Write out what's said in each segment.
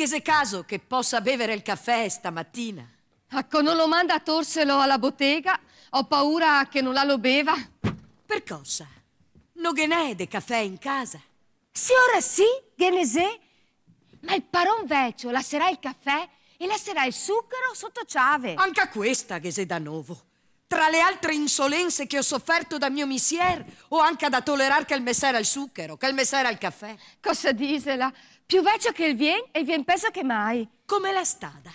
Ghese caso che possa bevere il caffè stamattina. Ecco, non lo manda a torselo alla bottega. Ho paura che non la lo beva. Per cosa? Non che n'è de caffè in casa? Sì, ora sì, ghenese. Ma il paron vecchio lascerà il caffè e lascerà il succhero sotto ciave. Anche questa ghese da nuovo. Tra le altre insolenze che ho sofferto da mio missier, ho anche da tollerare che il messer al succhero, che il messer al caffè. Cosa disela? Più vecchio che il vien e vien peso che mai. Come la strada.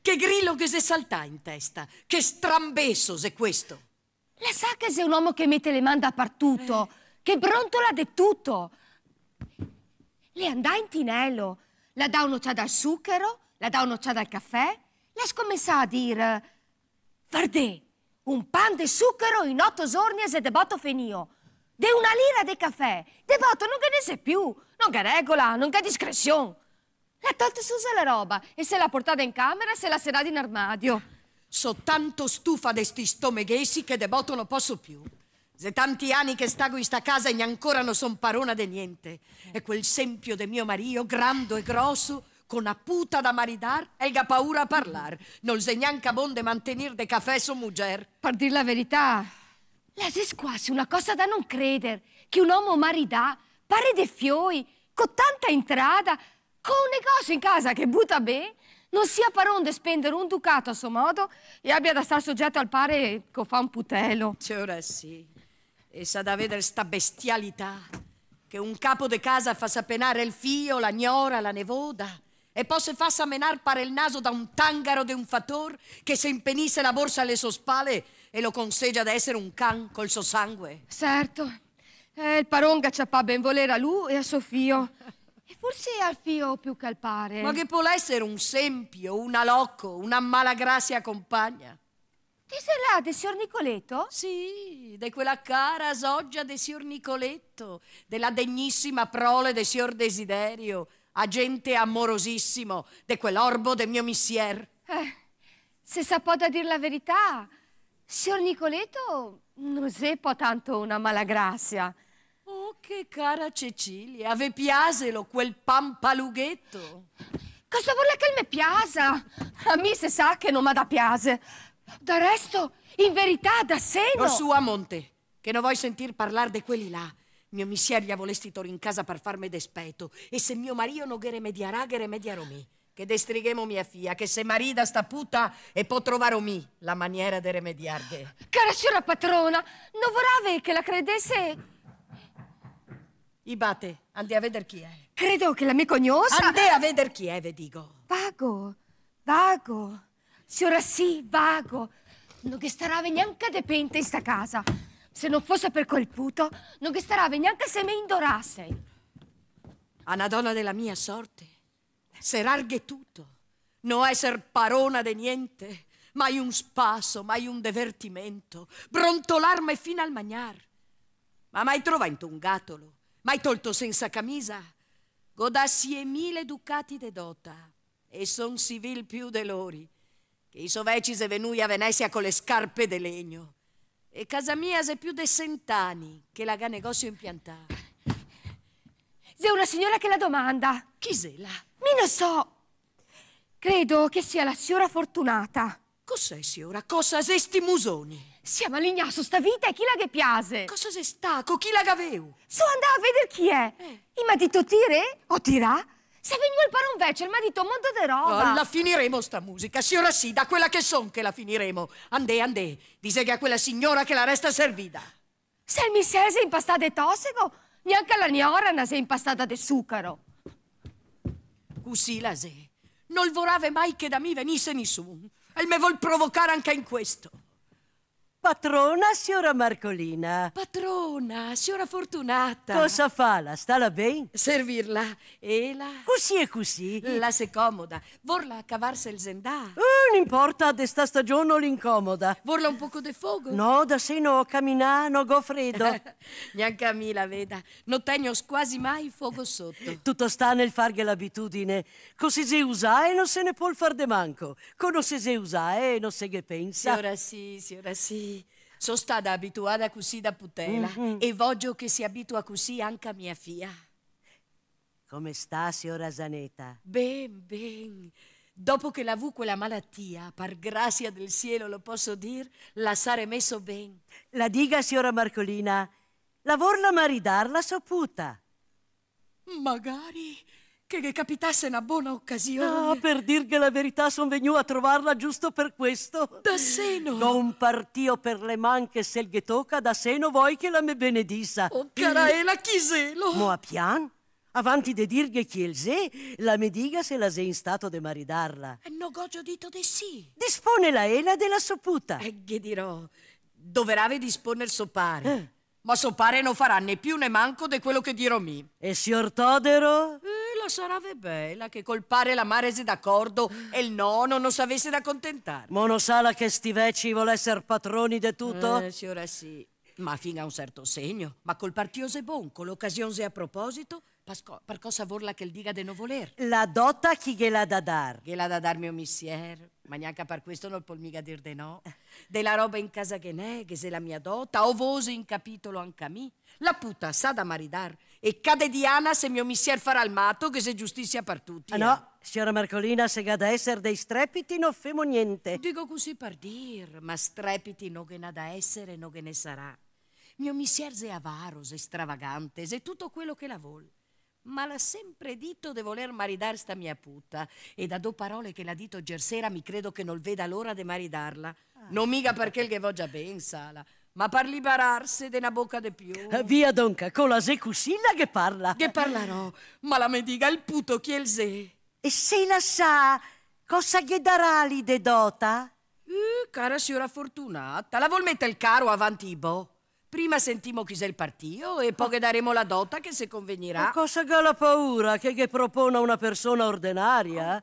Che grillo che se saltà in testa. Che strambesso se questo. La sa che se un uomo che mette le mani dappertutto. Eh. Che brontola de tutto. Le andà in tinello. La dà un'occiata dal succhero. La dà un'occiata al caffè. La scommessa a dire... Verdè, un pan di succhero in otto giorni e se de botto finio de una lira de caffè. De voto non che ne sei più, non che regola, non che discrezione. L'ha tolta Susa la roba e se l'ha portata in camera e se la serata in armadio. So tanto stufa di sti stomeghesi che de voto non posso più. Se tanti anni che stago in sta casa e ancora non son parona de niente. E quel sempio de mio marito, grande e grosso, con a puta da maridar e ha paura a parlare. Non se neanche bonde mantenir de caffè su mujer. Per dir la verità, Lese squassi una cosa da non credere, che un uomo maridà, pare dei fioi, con tanta entrata, con un negozio in casa che butta bene, non sia paron spendere un ducato a suo modo e abbia da star soggetto al pare che fa un putelo. C'è cioè, ora sì. E sa da vedere sta bestialità che un capo de casa fa sapenare il figlio, la gnora, la nevoda e poi se fa samenar pare il naso da un tangaro de un fator che se impenisse la borsa alle sue spalle e lo conseggia ad essere un can col suo sangue. Certo. Eh, il paronga ci appa ben volere a lui e a Sofio. E forse al fio più che al pare. Ma che può essere un sempio, una locco, una malagrassia compagna? Ti sei là del signor Nicoletto? Sì, di quella cara soggia del signor Nicoletto, della degnissima prole del signor Desiderio, agente amorosissimo, di quell'orbo del mio missier. Eh, se sapò da dir la verità, Signor Nicoleto non seppo tanto una malagrassia. Oh, che cara Cecilia, ve piaselo quel pampalughetto? Cosa vuole che me piasa? A me se sa che non mi da piase. Da resto, in verità, da seno... O su a monte, che non vuoi sentir parlare di quelli là. Mio missier gli ha volesti tor in casa per farmi despeto e se mio marito non ghe remediarà, ghe romì che destrighiamo mia figlia, che se marida sta puta e può trovare mi la maniera di remediarghe. Cara signora patrona, non vorrei che la credesse... Ibate, andai a vedere chi è. Credo che la mia cognosa... Andai a vedere chi è, ve dico. Vago, vago. Signora sì, vago. Non che starà neanche de pente in sta casa. Se non fosse per quel puto, non che starà neanche se me indorasse. A una donna della mia sorte ser arghetuto, non essere parona di niente, mai un spasso, mai un divertimento, brontolarme fino al magnar. Ma mai trovato un gatolo, mai tolto senza camisa, godassi e mille ducati de dota, e son civil più de lori, che i soveci se venui a Venezia con le scarpe de legno. E casa mia se più de sent'anni che la ga negozio impiantava. Se una signora che la domanda. Chi se la? Io lo so. Credo che sia la signora Fortunata. Cos'è, signora? Cosa se sti musoni? Siamo all'ignasso, sta vita e chi la che piace? Cosa se staco? Chi la gaveu? So andava a vedere chi è. Eh. Il matito tire o tirà? Se veniva il paron vece, il marito mondo de roba. Oh, la finiremo sta musica, signora sì, da quella che son che la finiremo. Andè, andè, dise a quella signora che la resta servita. Se il missiere si impastata di tossico, neanche la gnora si è impastata di sucaro. Usilase non vorrei mai che da me venisse nessuno e me vuol provocare anche in questo. Patrona, signora Marcolina. Patrona, signora Fortunata. Cosa fa? La stala ben? Servirla. E la... Così e così. La se comoda. Vorla cavarsi il zendà. Uh, non importa, de sta stagione l'incomoda. Vorla un poco di fuoco? No, da no, seno no go freddo. Neanche a me la veda. Non tengo quasi mai fuoco sotto. Tutto sta nel farghe l'abitudine. Così se e non se ne può far de manco. Con non se se usare non se che pensa. Signora sì, signora sì sono stata abituata così da putela mm-hmm. e voglio che si abitua così anche a mia figlia. Come sta, signora Zanetta? Ben, ben. Dopo che l'ha avuto quella malattia, per grazia del cielo lo posso dire, la sare messo ben. La diga, signora Marcolina, la lavorla maridarla saputa. Magari che, che capitasse una buona occasione. Ah, per dirgli la verità, son venuto a trovarla giusto per questo. Da seno? Non partio per le manche se gli tocca, da seno vuoi che la me benedissa. Oh, cara, e la chiselo. Mo a pian? Avanti de dirghe chi è il sé, la me diga se la sei in stato de maridarla. E eh, no gogio dito di sì. Dispone la ela della soputa. E eh, che dirò, doverave dispone il sopare. Eh. Ma sopare non farà né più né manco de quello che dirò mi. E signor Todero? Eh sarebbe bella che col pare la marese d'accordo e il nonno non s'avesse da contentare. Monosala che sti vecchi essere patroni di tutto? Eh, signora sì, ma fino a un certo segno. Ma col partiose bon, con l'occasione a proposito, pasco, per cosa vorla che il diga de no voler? La dota chi gliela da dar? Gliela da dar mio missier, ma neanche per questo non può mica dir de no. Della roba in casa che ne, che se la mia dota, o vosi in capitolo anche a me. La puta sa da maridar, e cade Diana se mio missier farà il matto, che se giustizia per tutti. Ah, eh. no, signora Marcolina, se gada essere dei strepiti, non femo niente. Dico così per dir, ma strepiti non che n'ha da essere, non che ne sarà. Mio missier è avaro, è stravagante, è tutto quello che la vuol. Ma l'ha sempre dito di voler maridare sta mia putta. E da due parole che l'ha dito gersera mi credo che non veda l'ora de maridarla. Ah. Non mica perché il che vo già ben sala ma per liberarsi de una bocca de più. Eh, via donca, con la secussilla che parla. Che parlerò, ma la me diga il puto chi è il se. E se la sa, cosa gli darà lì de dota? Uh, cara signora fortunata, la vuol mettere il caro avanti i bo'? Prima sentimo chi sei il partito e poi daremo la dota che se convenirà. Ma cosa che la paura che, che propona una persona ordinaria? Oh.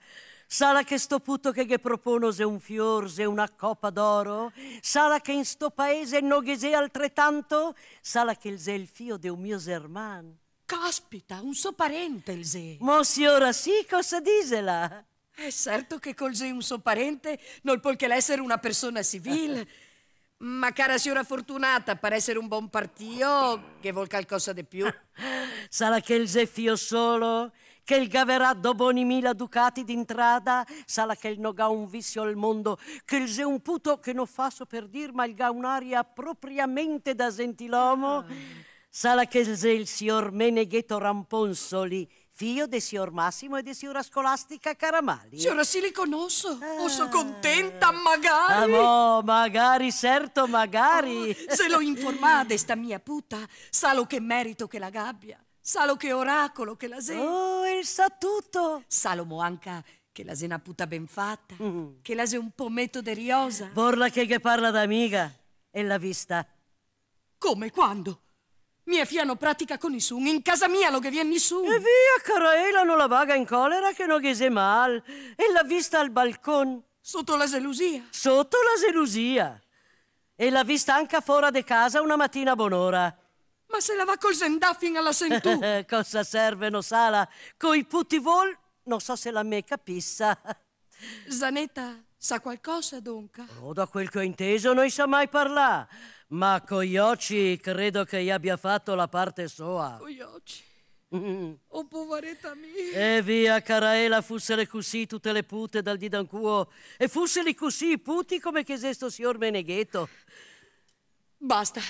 Sala che sto putto che ghe propono se un fior, se una coppa d'oro? Sala che in sto paese no ghese altrettanto? Sala che il se il fio de un mio german? Cospita, un suo parente il se. ora sì, cosa disela? È eh, certo che col se un suo parente non può che l'essere una persona civile. Ma cara signora fortunata, per essere un buon partito, che vuol qualcosa di più. Sala che il se fio solo? che il gaverà doboni mila ducati d'intrada, sala che il noga un vizio al mondo, che il se un puto che non fa so per dir, ma il ga un'aria propriamente da gentilomo, ah. sala che il se il signor Meneghetto Ramponsoli, Fio de signor Massimo e de signora Scolastica Caramali. Signora, si li conosco. Oh, ah. O so contenta, magari. Ah, no, magari, certo, magari. Oh, se lo informate, sta mia puta, sa lo che merito che la gabbia. Salo che oracolo, che la sena. Oh, il sa tutto. Salomo anche che la sena puta ben fatta, mm. che la se un pometto de riosa. Vorla che che parla d'amiga e l'ha vista. Come quando? Mia fiano pratica con i sun, in casa mia lo che viene nessuno. E via, cara non la vaga in colera che non chiese mal. E l'ha vista al balcone. Sotto la selusia? Sotto la selusia. E l'ha vista anche fuori de casa una mattina a buon'ora. Ma se la va col Zendaffin alla Sentù! Cosa servono, Sala? Coi putti vol? non so se la me capissa. Zanetta sa qualcosa, Donca? Oh, da quel che ho inteso non sa mai parlare. Ma Coyoci credo che gli abbia fatto la parte sua. Coyoci? Mm. Oh, poveretta mia! E via, Caraela, fussero così tutte le putte dal didancuo e fussero così i puti come che sesto signor Meneghetto. Basta,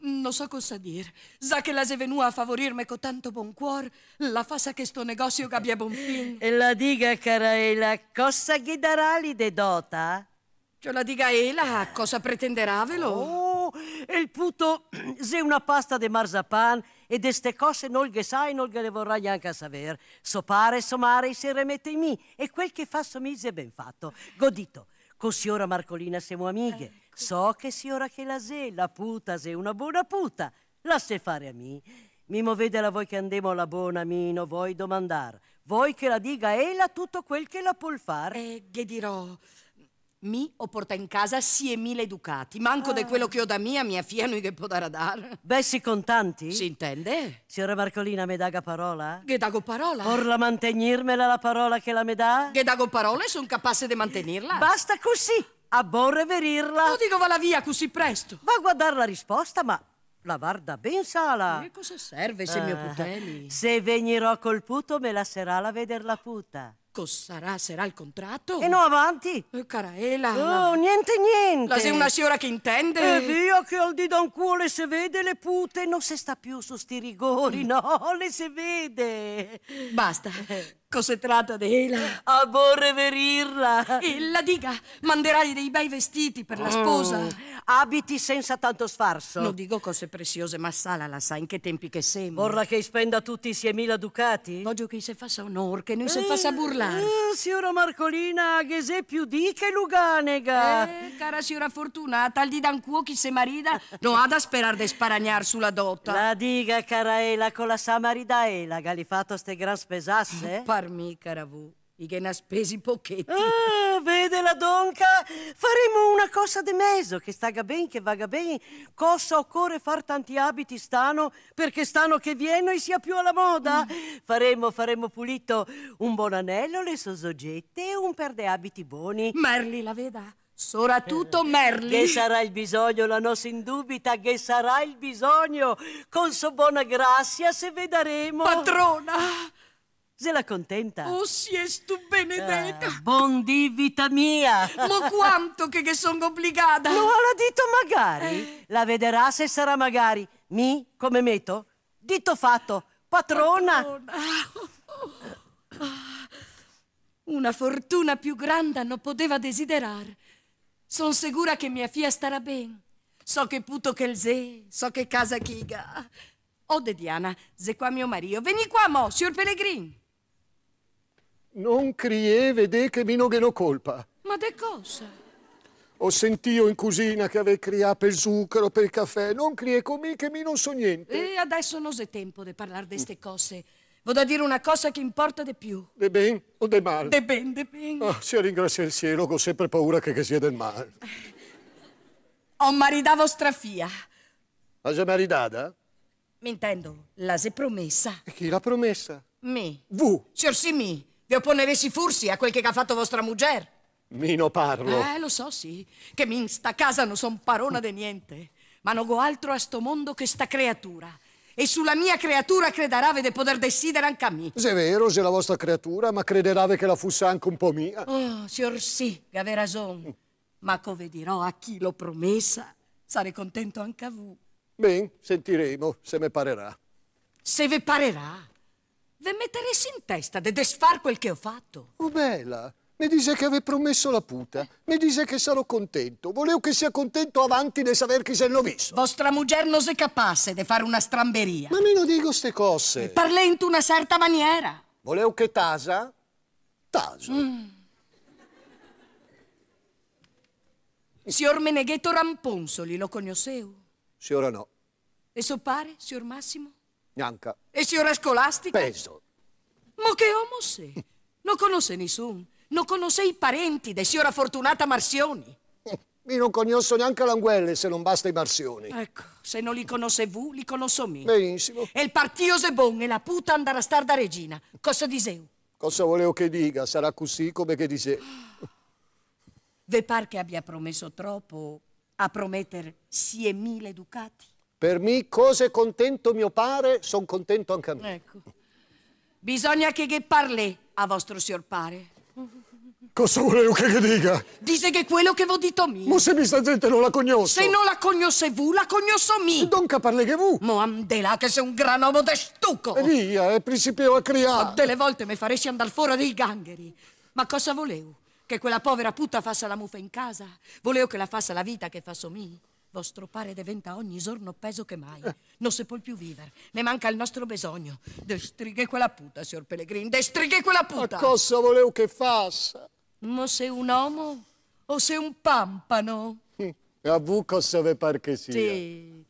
non so cosa dire. Sa che la se venuta a favorirmi con tanto buon cuore, la fa sa che sto negozio che abbia buon fin. E la diga, cara Ela, cosa gli darà lì de dota? Ce la diga Ela, cosa pretenderà velo? Oh, il puto, se una pasta de marzapan e de ste cose non le sai, non le vorrà neanche a saper. Sopare, somare, si remette in me, e quel che fa somise ben fatto. Godito. Con ecco, signora Marcolina siamo amiche. Ecco. So che signora che la sé, la puta se una buona puta. La fare a me. Mi movete la voi che andiamo alla buona, Mino, voi domandar. Voi che la diga ella tutto quel che la può fare. Eh, che dirò. Mi o porta in casa sì e mille ducati. Manco ah. di quello che ho da mia, mia figlia non che può dare a dar. Bessi contanti? Si intende? Signora Marcolina, me daga parola? Che dago parola? Orla mantenirmela la parola che la me dà? Che dago parola e son capace di mantenerla. Basta così, a buon reverirla. Non dico va la via così presto. Va a guardare la risposta, ma la varda ben sala. E cosa serve se eh. Ah. mio puteli? Se venirò col puto, me la sarà la veder la puta. Sarà, sarà il contratto? E no, avanti! Eh, Caraela! No, oh, niente, niente! La sei una signora che intende? E eh, via che al di Don Cuole se vede le pute, non si sta più su sti rigori, mm. no, le se vede! Basta, eh. Cosa tratta di Ela. A ah, vorreverirla. Ella dica, manderai dei bei vestiti per la sposa. Mm. Abiti senza tanto sfarzo. Non dico cose preziose, ma Sala la sa in che tempi che sembra. Vorrà che spenda tutti i 6.000 ducati? Voglio che si faccia onor, che non eh, se faccia burlare. Eh, signora Marcolina, che se più di che luganega. Eh, cara signora Fortunata, tal di dan cuo chi se marida non ha da sperare di sparagnar sulla dotta. La diga, cara Ela, con la sa marida Ela, che li fatto ste gran spesasse? Eh? farmi, caravù, i che ne ha spesi pochetti. Ah, vede la donca? Faremo una cosa de mezzo, che staga ben, che vaga ben. Cosa occorre far tanti abiti stano, perché stano che vieno e sia più alla moda? Mm. Faremo, faremo pulito un buon anello, le sozzogette e un per de abiti buoni. Merli, la veda? Soprattutto eh, Merli. Che sarà il bisogno, la nostra indubita, che sarà il bisogno. Con so buona grazia se vedaremo. Patrona! Se la contenta. Oh, si è benedetta. Ah, buon di vita mia. Lo quanto che, che sono obbligata. Lo ha dito magari. Eh. La vedrà se sarà magari. Mi, come metto? Dito fatto. Patrona. Patrona. Ah. Una fortuna più grande non poteva desiderare. Son sicura che mia figlia starà bene. So che puto che il zè, so che casa chiga. Oh, de Diana, se qua mio marito, veni qua mo, signor Pellegrin. Non crie, vede che mi non lo colpa. Ma de cosa? Ho sentito in cucina che ave criato per zucchero, per caffè. Non crie con me che mi non so niente. E eh, adesso non c'è tempo di parlare di queste cose. Vado a dire una cosa che importa di più. De ben o de male? De ben, de ben. Oh, ah, se ringrazia il cielo, ho sempre paura che, che sia del male. Ho marità vostra figlia. La già maritata? Mi intendo, la se promessa. E chi l'ha promessa? Me. Vu. sì, Cersi me. Che opponeresti fursi a quel che ha fatto vostra mujer? Mino parlo. Eh, lo so, sì. Che mi in sta casa non son parona de niente. Ma non go altro a sto mondo che sta creatura. E sulla mia creatura crederà de poter decidere anche a me. Se vero, se la vostra creatura, ma crederà che la fosse anche un po' mia. Oh, signor sì, che aveva ragione. Mm. Ma come dirò a chi l'ho promessa, sarei contento anche a voi. Ben, sentiremo, se me parerà. Se ve parerà? Ve metteresti in testa di de desfar quel che ho fatto? Oh, bella! Mi dice che avevi promesso la puta. Mi dice che sarò contento. Volevo che sia contento avanti di saper chi se l'ho visto. Vostra mujer non se capace di fare una stramberia. Ma me lo dico ste cose. Parlei in una certa maniera. Volevo che tasa? Taso. Mm. Signor Meneghetto Ramponsoli, lo conoscevo? Signora no. E so pare, signor Massimo? Neanche. E si ora scolastica? Penso. Ma che uomo sei? Non conosce nessuno. Non conosce i parenti di signora Fortunata Marsioni. Io non conosco neanche l'Anguelle se non basta i marsioni. Ecco, se non li conosce voi, li conosco io. Benissimo. E il partito se buon e la puta andare a star da regina. Cosa diseu? Cosa volevo che dica? Sarà così come che dice. Ve par che abbia promesso troppo a promettere 6.000 ducati? Per me cose contento mio pare, son contento anche a me. Ecco. Bisogna che, che parli a vostro signor pare. Cosa volevo che, che dica? Dice che quello che v'ho detto mi. Ma se mi sta gente non la conosco. Se non la conosce vu, la conosco mi. Donca parli che vu. Mo andela che sei un gran uomo de stucco. E via, è principio a criare. Ma delle volte mi faresti andare fuori dei gangheri. Ma cosa volevo? Che quella povera putta fasse la muffa in casa? Volevo che la fasse la vita che fasso mi? Vostro pare diventa ogni giorno peso che mai. Non si può più vivere. Ne manca il nostro bisogno. Destrighe quella puta, signor Pellegrin. Destrighe quella puta. Ma cosa volevo che fasse? Ma sei un uomo o sei un pampano? A voi cosa ve par che sia? Sì.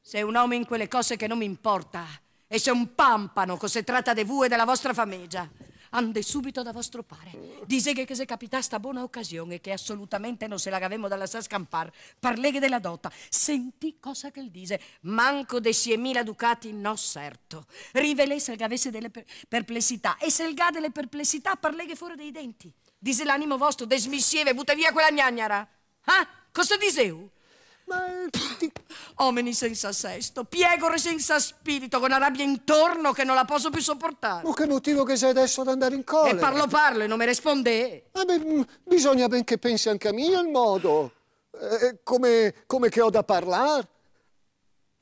Sei un uomo in quelle cose che non mi importa. E sei un pampano cosa tratta di voi e della vostra famiglia ande subito da vostro padre. Diseghe che se capità sta buona occasione, che assolutamente non se la cavemo dalla sa scampar, parleghe della dota. Senti cosa che il dice, manco de siemila ducati, no certo. Rivelè se avesse delle perplessità, e se il ga delle perplessità parleghe fuori dei denti. Dise l'animo vostro, desmissieve, butta via quella gnagnara. Ah, cosa diseu? uomini senza sesto, piegore senza spirito, con la rabbia intorno che non la posso più sopportare. Ma che motivo che sei adesso ad andare in colera? E parlo parlo e non mi risponde. Ah beh, mm, bisogna ben che pensi anche a me il modo. Eh, eh, come, come che ho da parlare?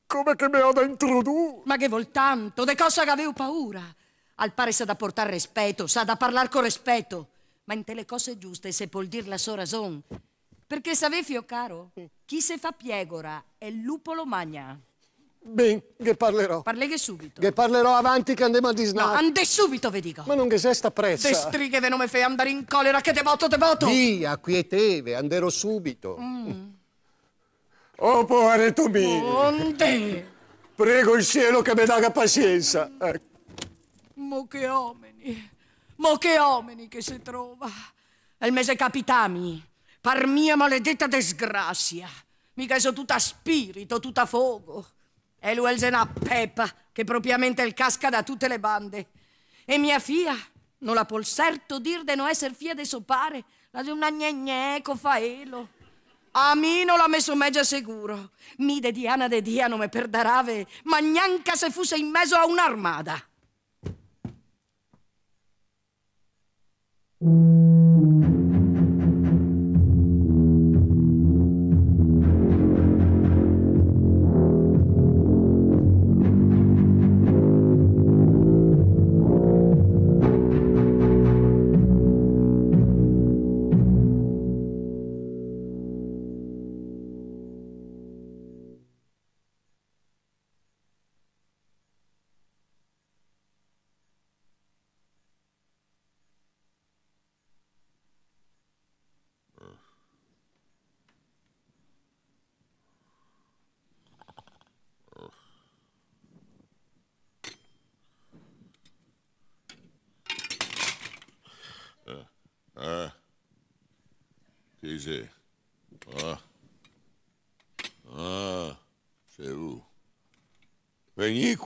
Come che mi ho da introdurre? Ma che vuol tanto? De cosa che avevo paura? Al pare sa da portare rispetto, sa da parlare con rispetto. Ma in te le cose giuste se vuol dir la sua ragione. Perché Savefio, caro, mm. chi se fa piegora è lupolo magna. Ben, che parlerò. Parleghe subito. Che parlerò avanti che andiamo a disnare. No, ande subito, vi dico. Ma non che sei sta pressa. Te strighe ve non me fai andare in collera che te voto, te voto. Via, quieteve, anderò subito. Mm. Oh, povero Tomino. Onde? Prego il cielo che mi daga pazienza. Ecco. Mo che omeni, mo che omeni che si trova. È il mese capitami par mia maledetta disgrazia. Mica sono tutta spirito, tutta fuoco. E lui è una pepa che propriamente il casca da tutte le bande. E mia figlia non la può certo dir di non essere figlia di suo pare, la di una gnegne cofaelo. A me non l'ha messo mezzo sicuro. Mi de Diana de Dia non me perdarave, ma neanche se fosse in mezzo a un'armada. Mm.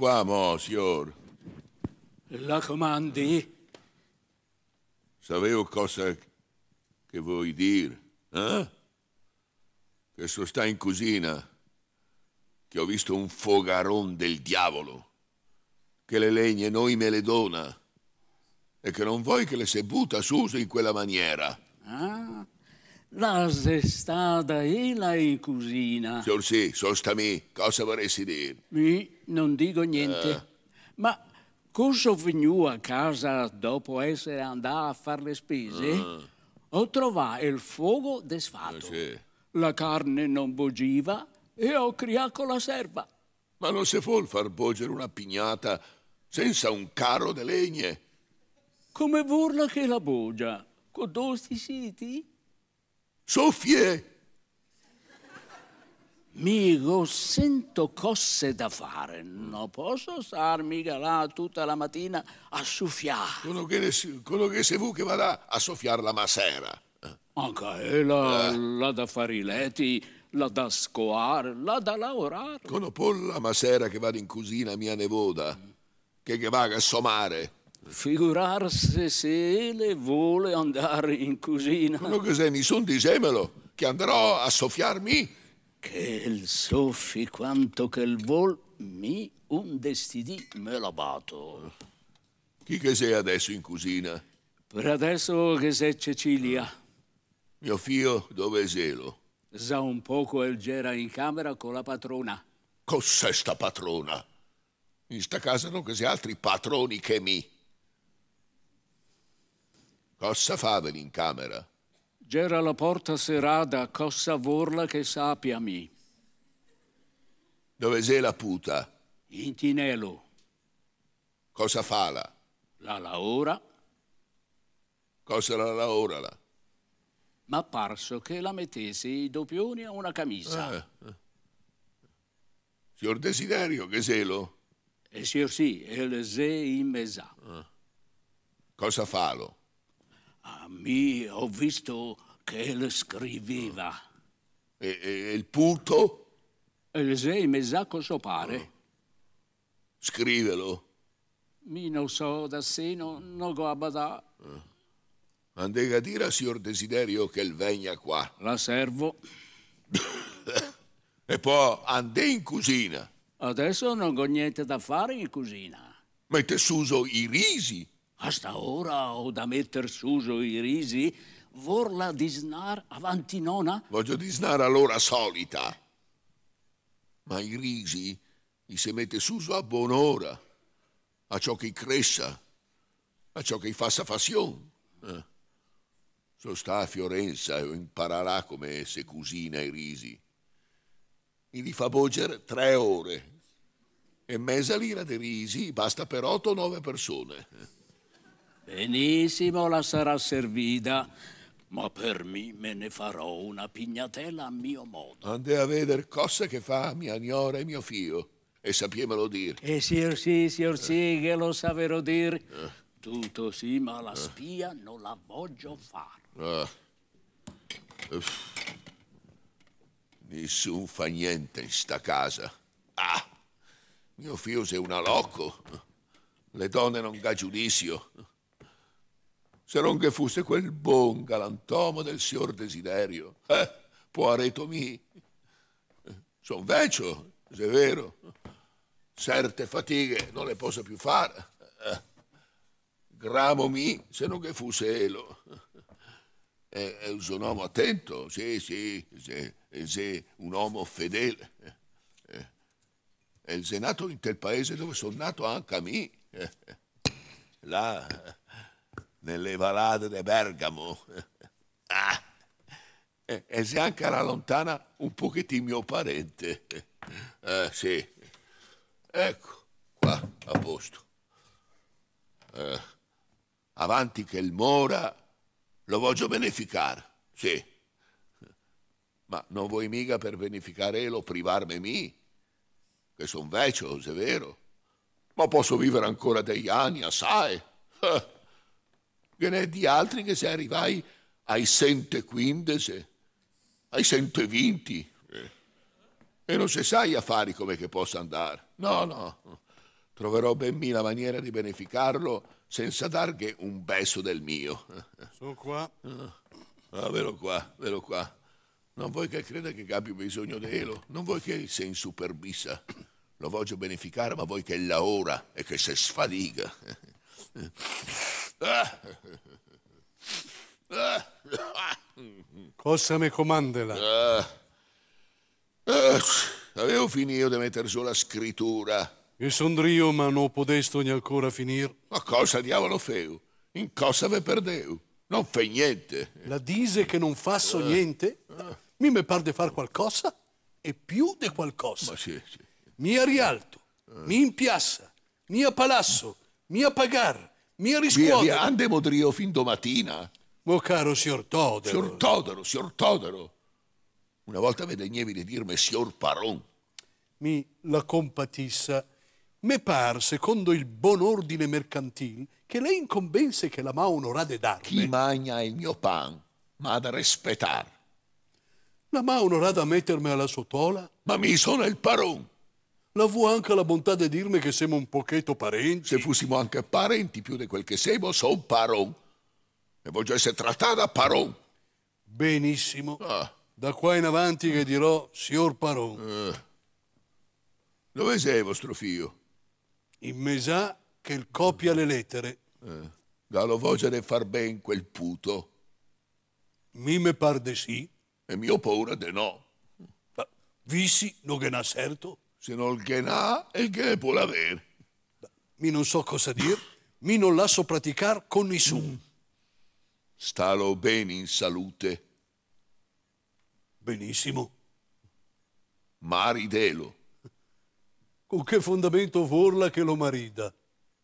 qua, signor. La comandi? Sapevo cosa che vuoi dire, eh? Che so sta in cucina, che ho visto un fogaron del diavolo, che le legne noi me le dona e che non vuoi che le si butta suso in quella maniera. Ah, la stada e la e cusina. Sorsì, sostami, cosa vorresti dire? Mi non dico niente. Uh. Ma cosa venu a casa dopo essere andata a fare le spese, uh. Eh. ho trovato il fuoco desfatto. Uh, sì. La carne non bogiva e ho criato la serva. Ma non si può far boggere una pignata senza un carro di legne. Come vorla che la bogia? Con due siti? soffie. Migo, sento cose da fare, non posso star mica là tutta la mattina a soffiare. Quello che, quello che se vu che vada a soffiare la masera. Anche la, eh. la da fare i letti, la da scoare, la da lavorare. Cono polla masera che vado in cucina mia nevoda, che che vaga a somare figurarsi se le vuole andare in cucina. Non che se nessun disemelo, che andrò a soffiarmi. Che il soffi quanto che il vol, mi un destidì me la bato. Chi che sei adesso in cucina? Per adesso che sei Cecilia. Mio figlio, dove è Sa un poco il gera in camera con la patrona. Cos'è sta patrona? In sta casa non che sei altri patroni che mi. Cosa faven in camera? Gera la porta serada, cosa vorla che sapiami. Dove sei la puta? In tinelo. Cosa fa La La laura. Cosa la laura? La? Ma parso che la mettesse i doppioni a una camisa. Ah. Signor Desiderio, che selo? E eh, signor sì, e le se in mesa. Eh. Cosa lo? a me ho visto che lo scriveva. E, e il puto? Il sei mesacco sopare. Oh. Ah. Scrivelo. Mi non so da seno, non go a badà. Oh. Andega dire al signor Desiderio che il venga qua. La servo. e poi andè in cucina. Adesso non ho niente da fare in cucina. Mette suso i risi a sta ora ho da metter su i risi, vorla disnar avanti nona? Voglio disnar all'ora solita. Ma i risi gli si mette su a buon'ora, a ciò che cresca, a ciò che faça fassion. Eh. So sta a Fiorenza e imparerà come se cusina i risi. E li fa boger tre ore. E mezza lira di risi basta per otto o nove persone. Eh. Benissimo, la sarà servita, ma per me me ne farò una pignatella a mio modo. Andai a vedere cosa che fa mia gnora e mio figlio e sapiemelo dire. Eh, signor sì, signor sì, eh. che lo saverò dire. Eh. Tutto sì, ma la eh. spia non la voglio fare. Eh. Ah. Nessuno fa niente in sta casa. Ah, mio figlio è una loco. Le donne non ga giudizio se non che fosse quel buon galantomo del signor Desiderio. Eh, poareto mi. Sono vecchio, se è vero. Certe fatiche non le posso più fare. Eh, gramo mi, se non che fosse elo. Eh, è un uomo attento, sì, sì, è un uomo fedele. Eh, è nato in quel paese dove sono nato anche a me. Eh, là eh nelle valate di Bergamo. ah. e, se anche alla lontana un pochettino mio parente. Eh, sì. Ecco, qua, a posto. Eh, avanti che il Mora lo voglio beneficare, sì. Ma non vuoi mica per beneficare lo privarmi mi, che son vecchio, se vero. Ma posso vivere ancora degli anni, assai. Eh. Che ne è di altri che se arrivai ai 115, ai 120, eh, e non se sai gli affari come che possa andare. No, no, troverò ben mila maniere di beneficarlo senza dar che un beso del mio. Sono qua. Ah, vero qua, vero qua. Non vuoi che creda che abbia bisogno di elo? Non vuoi che in superbissa. Lo voglio beneficare, ma vuoi che la ora e che se sfadiga. Cosa mi comandela? Ah. Eh, ah, eh, avevo eh, finito di mettere su la scrittura. E sondrio, ma non podesto ne ancora finire. Ma cosa diavolo feu? In cosa ve perdeu? Non fe niente. La dise che non fa so niente? Ah. Mi me par di far qualcosa e più di qualcosa. Ma sì, sì. Mia Rialto, mi in piazza, mi a palasso, mi a Pagar, mi riscuotere. Via, via, andiamo drio fin domattina. Mo oh, caro signor Todero. Signor Todero, signor Todero. Una volta mi degnevi di dirmi signor Paron. Mi la compatissa. Me par, secondo il buon ordine mercantil, che lei incombense che la ma onorade darmi. Chi magna il mio pan, ma da respetar. La ma onorada mettermi alla sua tola? Ma mi sono il Paron la vu anche la bontà di dirmi che siamo un pochetto parenti? Se fossimo anche parenti più di quel che siamo, son paron. E voglio essere trattata paron. Benissimo. Ah. Da qua in avanti che dirò signor paron. Eh. Dove sei, vostro figlio? In mesà che il copia le lettere. Eh. Galo voce de far ben quel puto. Mi me par di sì. E mio paura de no. Ma, ah, visi, non che n'ha certo se non che n'ha e che può avere. Mi non so cosa dire, mi non lascio praticare con nessuno. Mm. Starò bene in salute. Benissimo. Maridelo. Con che fondamento vorla che lo marida?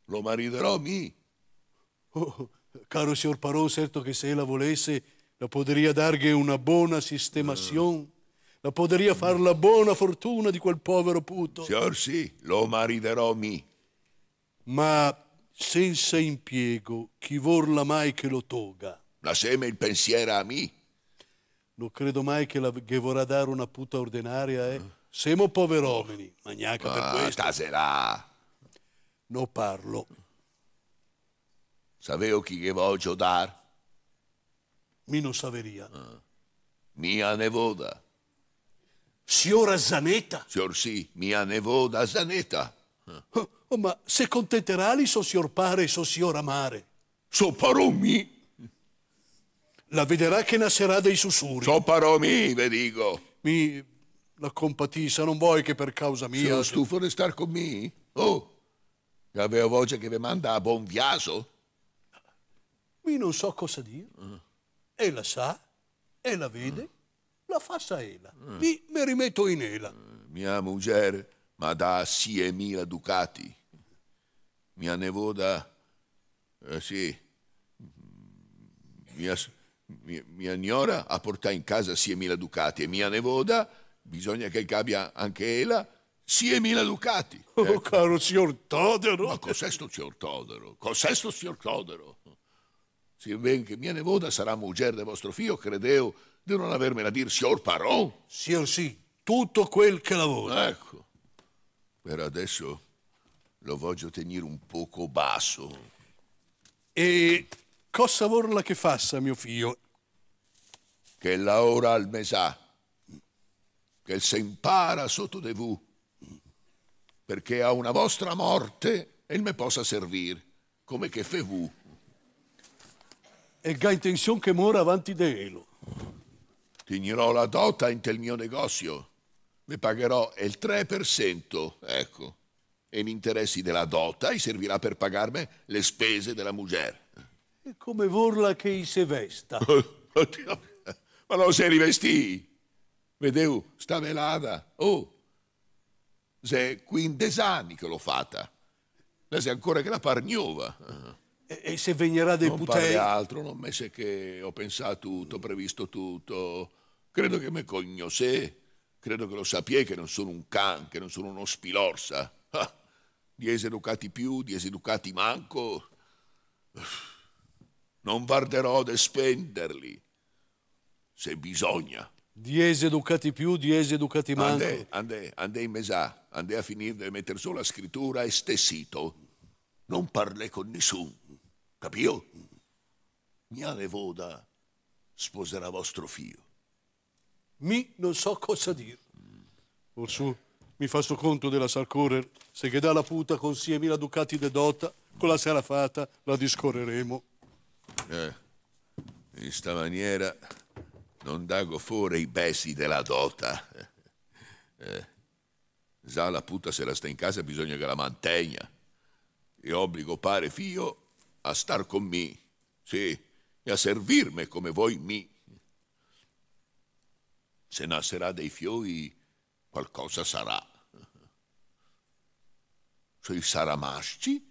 Lo mariderò mi. Oh, caro signor Parò, certo che se la volesse la poteria darghe una buona sistemazione. Uh la poderia far la buona fortuna di quel povero puto. Signor sì, lo mariderò mi. Ma senza impiego, chi vorla mai che lo toga? La seme il pensiero a mi. Non credo mai che, la, che vorrà dare una puta ordinaria, eh? Siamo poveromini, ma neanche per ah, questo. Ah, stasera. No parlo. Saveo chi che voglio dar? Mi non saveria. Ah. Mia nevoda. Signora Zanetta? Signor sì, mia nevoda Zanetta. Oh, oh, ma se contenterà li so signor pare e so signor amare? So paromi? La vederà che nascerà dei sussurri. So paromi, ve dico. Mi... la compatisa, non vuoi che per causa mia... Sono stufo di star con me? Oh, aveva voce che vi manda a buon viaso? Mi non so cosa dire. Mm. Ah. E la sa, e la vede, mm la faccia ela, mm. mi, mi rimetto in ela. Mm, mia mujer mi dà 6.000 ducati, mia nevoda, eh, sì, mm, mia, mia, mia gnora ha portato in casa 6.000 ducati e mia nevoda, bisogna che abbia anche ela, 6.000 ducati. Oh, ecco. caro signor Todero. Ma cos'è sto signor Todero? Cos'è sto signor Todero? Si ben che mia nevoda sarà mujer del vostro figlio, credevo di non avermela dir, signor Paron? Signor sì, tutto quel che lavoro. Ecco, per adesso lo voglio tenere un poco basso. E cosa vorla che faccia, mio figlio? Che la ora al mesà, che se impara sotto de vu, perché a una vostra morte il me possa servire, come che fe vu. E ga intenzione che mora avanti de elo. Tignerò la dota in tel mio negozio, ne pagherò il 3%, ecco, e gli interessi della dota gli servirà per pagarmi le spese della mujer. E come vorla che i se vesta? Oddio, ma non si rivestì! Vedeu, sta velata, oh! Se quindesani che l'ho fatta, la sei ancora che la pargnova. E, se vegnerà dei non putei? Non altro, non messe che ho pensato tutto, previsto tutto, Credo che me cognosè, credo che lo sapie che non sono un can, che non sono uno spilorsa. Ah, diesi educati più, diesi educati manco. Non varderò de spenderli, se bisogna. Diesi educati più, diesi educati manco. Andè, andè, in mesà, andè a finire di mettere solo la scrittura e stessito. Non parlè con nessuno, capio? Mi avevo sposerà vostro figlio mi non so cosa dire. Orsù, mi fa sto conto della Sarcorer, se che dà la puta con 6.000 ducati de dota, con la sera fatta la discorreremo. Eh, in sta maniera non dago fuori i besi della dota. Eh, sa la puta se la sta in casa bisogna che la mantegna. E obbligo pare fio a star con me, sì, e a servirmi come voi mi. Se nascerà dei fiori, qualcosa sarà. Sui saramasci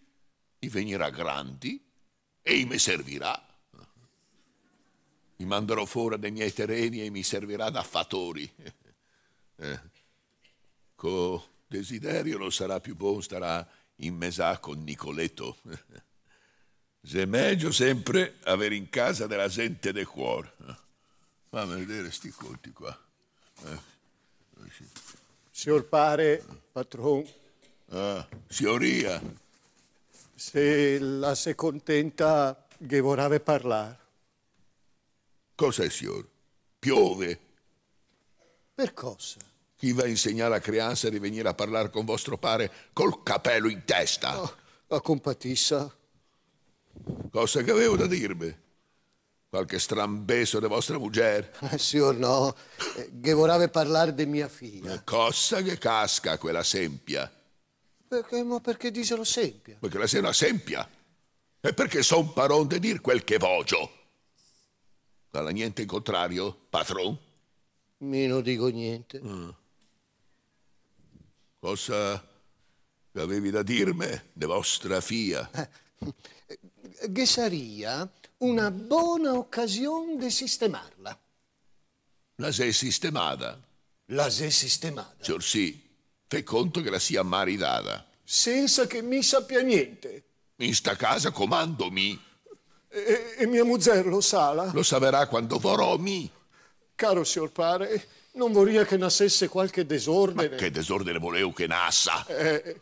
venirà grandi e i mi servirà. Mi manderò fuori dai miei terreni e mi servirà da fattori. Eh. Co desiderio non sarà più buono, starà in mesà con Nicoletto. Se è meglio sempre avere in casa della gente del cuore. Fammi vedere sti conti qua. Eh. Signor pare, patron. Ah, signoria. Se la sei contenta che vorrei parlare. Cos'è, signor? Piove? Per cosa? Chi va a insegnare a creanza di venire a parlare con vostro pare col capello in testa? Oh, la compatissa. Cosa che avevo da dirmi? Qualche strambeso de vostra mujer? Sì o no, che eh, vorrei parlare di mia figlia. Eh, cosa che casca quella sempia? Perché, ma perché dice la sempia? Perché la sei una sempia. E perché son paron di dir quel che voglio. Dalla niente in contrario, patron? Mi non dico niente. Mm. Cosa avevi da dirmi de vostra figlia? Eh, che saria una buona occasione di sistemarla. La sei sistemata. La sei sistemata. Cior sì, fai conto che la sia maritata. Senza che mi sappia niente. In sta casa comandomi. E, e mia muzzer lo sala? Lo saprà quando vorrò mi. Caro signor pare, non vorrei che nascesse qualche disordine. Ma che disordine volevo che nassa? Eh,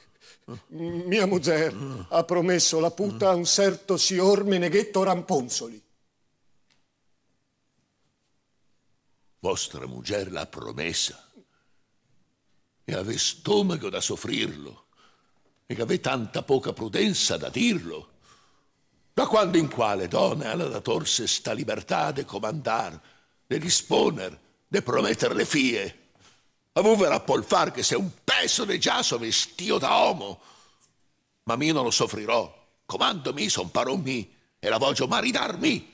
mia mujer ha promesso la puta a un certo signor Meneghetto Ramponzoli. Vostra mujer l'ha promessa. E ave stomaco da soffrirlo. E ave tanta poca prudenza da dirlo. Da quando in quale donna alla da torse sta libertà de comandar, de disponer, de prometter le fie? A verrà a polfar che se un spesso ne già sono vestito da uomo, ma io non lo soffrirò. Comando mi, son parò e la voglio maritarmi.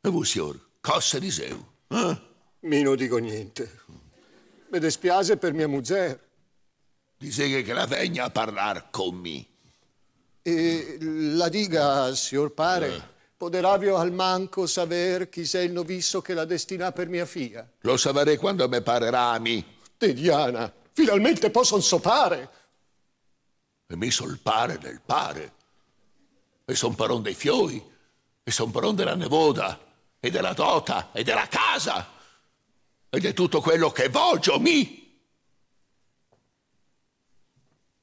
E voi, signor, cosa diseu? Eh? Mi non dico niente. Mi dispiace per mia mujer. Dice che la vegna a parlare con me. E la diga, signor pare. Eh. Poderavio al manco saver chi sei il novisso che la destinà per mia figlia. Lo saverei quando me parerami. Te, Diana, finalmente posso sopare. E mi sol pare del pare. E son paron dei fiori, e son paron della nevoda, e della dota, e della casa, e di tutto quello che voglio mi.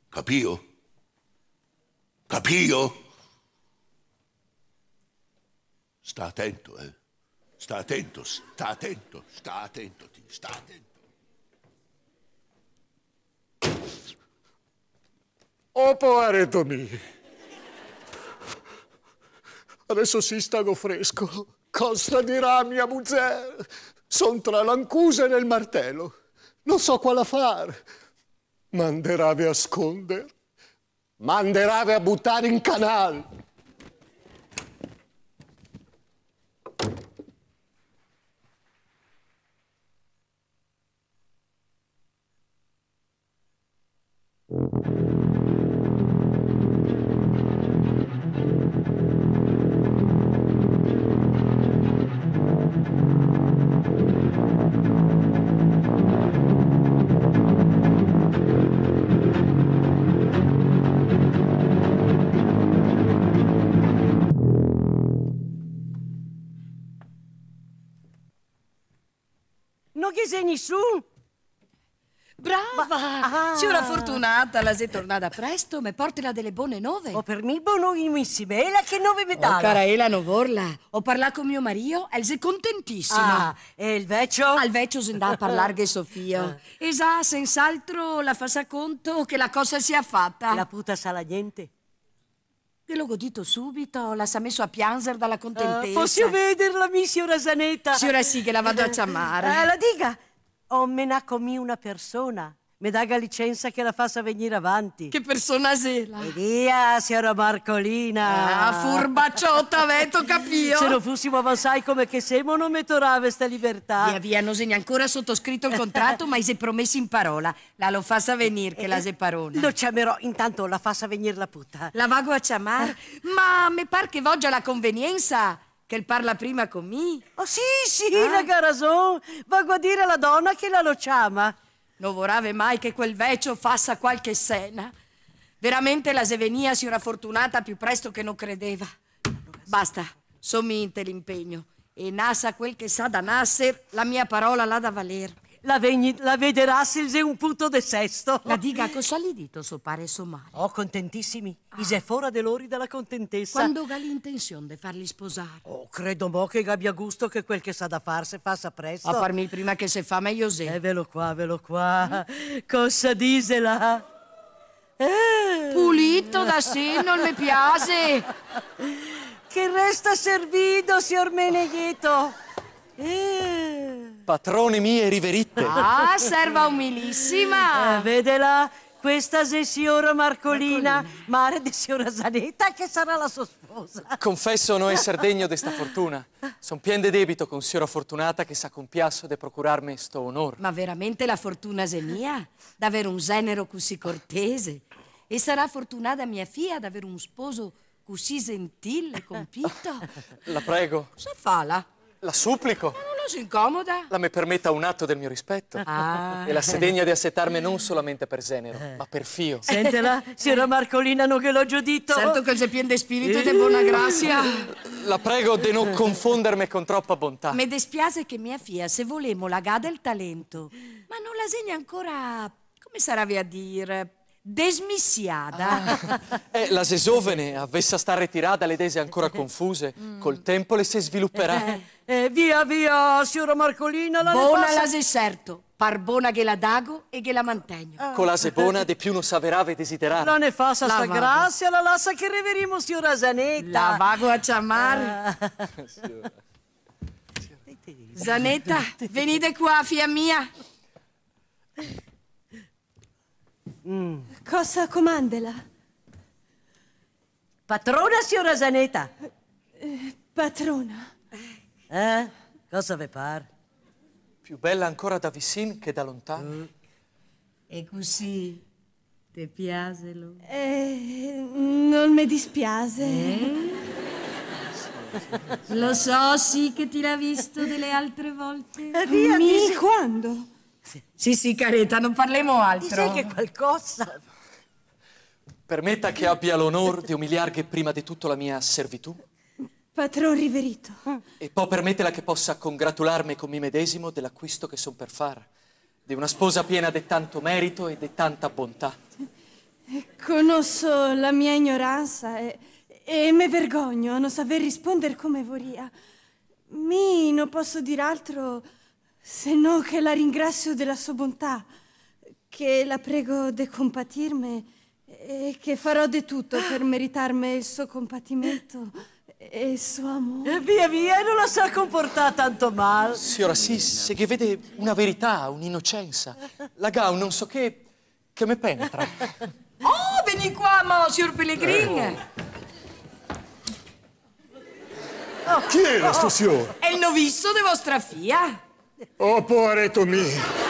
Capio? Capio? Sta attento, eh. Sta attento, sta attento, sta attento, ti sta attento. Oh, Opoaretomi. Adesso si stago fresco. Costa dirà mia Muzer. Son tra l'ancusa e il martello. Non so quale fare. Manderavi a sconder. Manderavi a buttare in canale. disegni su? Brava! Ma, ah. Signora fortunata, la sei tornata presto, ma portela delle buone nove. O per me buonissime, e la che nove mi dà? Oh, cara, non vorla. Ho parlato con mio marito, e è contentissima. Ah, e il vecchio? Al ah, vecchio si andà a parlare con Sofia. Esatto, senz'altro la fa sa conto che la cosa sia fatta. La puta sa la niente. Gliel'ho godito subito, la s'è messo a piangere dalla eh, contentezza. Uh, posso vederla, mi signora Zanetta? Signora sì, che la vado a ciammare. Eh, la dica, ho oh, menacomì una persona mi dà licenza che la faccia venire avanti. Che persona zela. E via, signora Marcolina. Ah, furbacciotta, veto capito? Se non fossimo avanzati come che siamo, non metterà questa libertà. Via, via, non se ne ancora sottoscritto il contratto, ma se promessi in parola. La lo faça venire, che la se parona. Lo chiamerò, intanto la faça venire la puttana. La vago a chiamar? ma mi par che voggia la convenienza che parla prima con me. Oh sì, sì, ah. la garazon. Vago a dire alla donna che la lo chiama non vorrave mai che quel vecchio fassa qualche sena. Veramente la sevenia si era fortunata più presto che non credeva. Basta, somminte l'impegno. E nasa quel che sa da nasser, la mia parola l'ha da valer la, vegni, la vederas il un punto de sesto. La diga cosa gli dito suo pare suo mare? Oh, contentissimi. Ah. Isefora de lori dalla contentessa. Quando ha l'intenzione di farli sposare? Oh, credo mo che abbia gusto che quel che sa da farse passa presto. A farmi prima che se fa meglio se. Eh, velo qua, velo qua. Mm. Cosa disela? Eh. Pulito da sé, non mi piace. che resta servito, signor Menegheto. Eh. Patrone mie riveritte. Ah, serva umilissima. Eh, vedela, questa se signora Marcolina, Marcolina, mare di signora Zanetta, che sarà la sua sposa. Confesso non essere degno di sta fortuna. Son pien de debito con signora Fortunata che sa compiasso de procurarmi sto onor. Ma veramente la fortuna se mia? D'avere un genero così cortese? E sarà fortunata mia figlia ad avere un sposo così gentile e compito? La prego. Cosa fa la? La supplico. Ma non lo si incomoda? La mi permetta un atto del mio rispetto. Ah. E la se degna di assetarmi non solamente per Zenero, eh. ma per Fio. Sentela, signora Marcolina, non che l'ho giudito. Sento che c'è pien di spirito e di buona eh. grazia. La prego di non confondermi con troppa bontà. Mi dispiace che mia figlia, se volemo la gada il talento, ma non la segna ancora, come sarebbe a dire, desmissiada. Ah. Eh, la sesovene, avessa sta ritirata, le dese ancora confuse, mm. col tempo le si svilupperà. Eh. Eh, via, via, signora Marcolina, la Buona passa... la certo. Par buona che la dago e che la mantengo. Eh. Ah. Con la sebona de più non saperave desiderare. La ne fa sta grazia, la lascia che reverimo, signora Zanetta. La vago a chiamare. Eh. Zanetta, venite qua, figlia mia. Mm. Cosa comandela? Patrona, signora Zanetta. Eh, patrona. Eh? Cosa ve par? Più bella ancora da vicin che da lontano. Mm. E così te piaselo? Eh, non mi dispiace. Eh? Lo so, sì, che ti l'ha visto delle altre volte. Eh, via, Mi... Dis... quando? Sì, sì, careta, non parliamo altro. Sai che qualcosa... Permetta che abbia l'onore di umiliargli prima di tutto la mia servitù. Patron riverito. E può permetterla che possa congratularmi con me medesimo dell'acquisto che son per far, di una sposa piena di tanto merito e di tanta bontà. Eh, conosco la mia ignoranza e, e me vergogno a non saper rispondere come vorria. Mi non posso dire altro se no che la ringrazio della sua bontà, che la prego de compatirmi e che farò di tutto per meritarmi il suo compatimento. E il suo amore? via via, non la sa comportare tanto male. Signora, sì, se che vede una verità, un'innocenza. La gau non so che, che me penetra. oh, vieni qua, mo, signor Pellegrin. Eh. Ah, oh, Chi era oh, sto signore? È il novizio di vostra figlia. Oh, poveretto mio.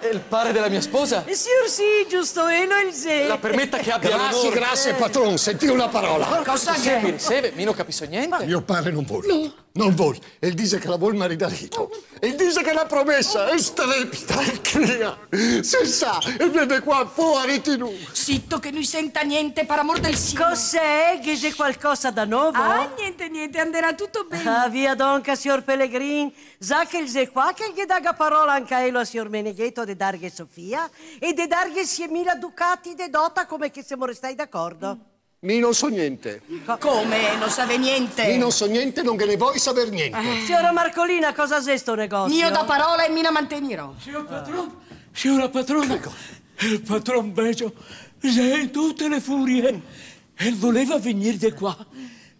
È il padre della mia sposa? Eh, signor sì, giusto, Eloise. La permetta che abbia Grassi, l'onore. grazie, patron, senti una parola. Cosa che? Mi riceve, io non capisco niente. Ma... Mio padre non vuole. No non voi. E il dice che la il maridarito. E il dice che la promessa è strepita e cria. Si sa, e viene qua fuori di noi. Zitto che non senta niente, per amor del signore. Cos'è? Che c'è qualcosa da nuovo? Ah, niente, niente, andrà tutto bene. Ah, via donca, signor Pellegrin. Sa che il qua che gli daga parola anche a elo signor Meneghetto di darghe Sofia e di darghe 6.000 ducati di dota come che siamo restati d'accordo. Mm. Mi non so niente. Come? Non sa niente? Mi non so niente, non che ne vuoi saper niente. Eh. Signora Marcolina, cosa sei sto negozio? Io da parola e mina mantenirò. Signor patron, ah. signora patrona, il patron Beggio sei in tutte le furie e voleva venire di qua.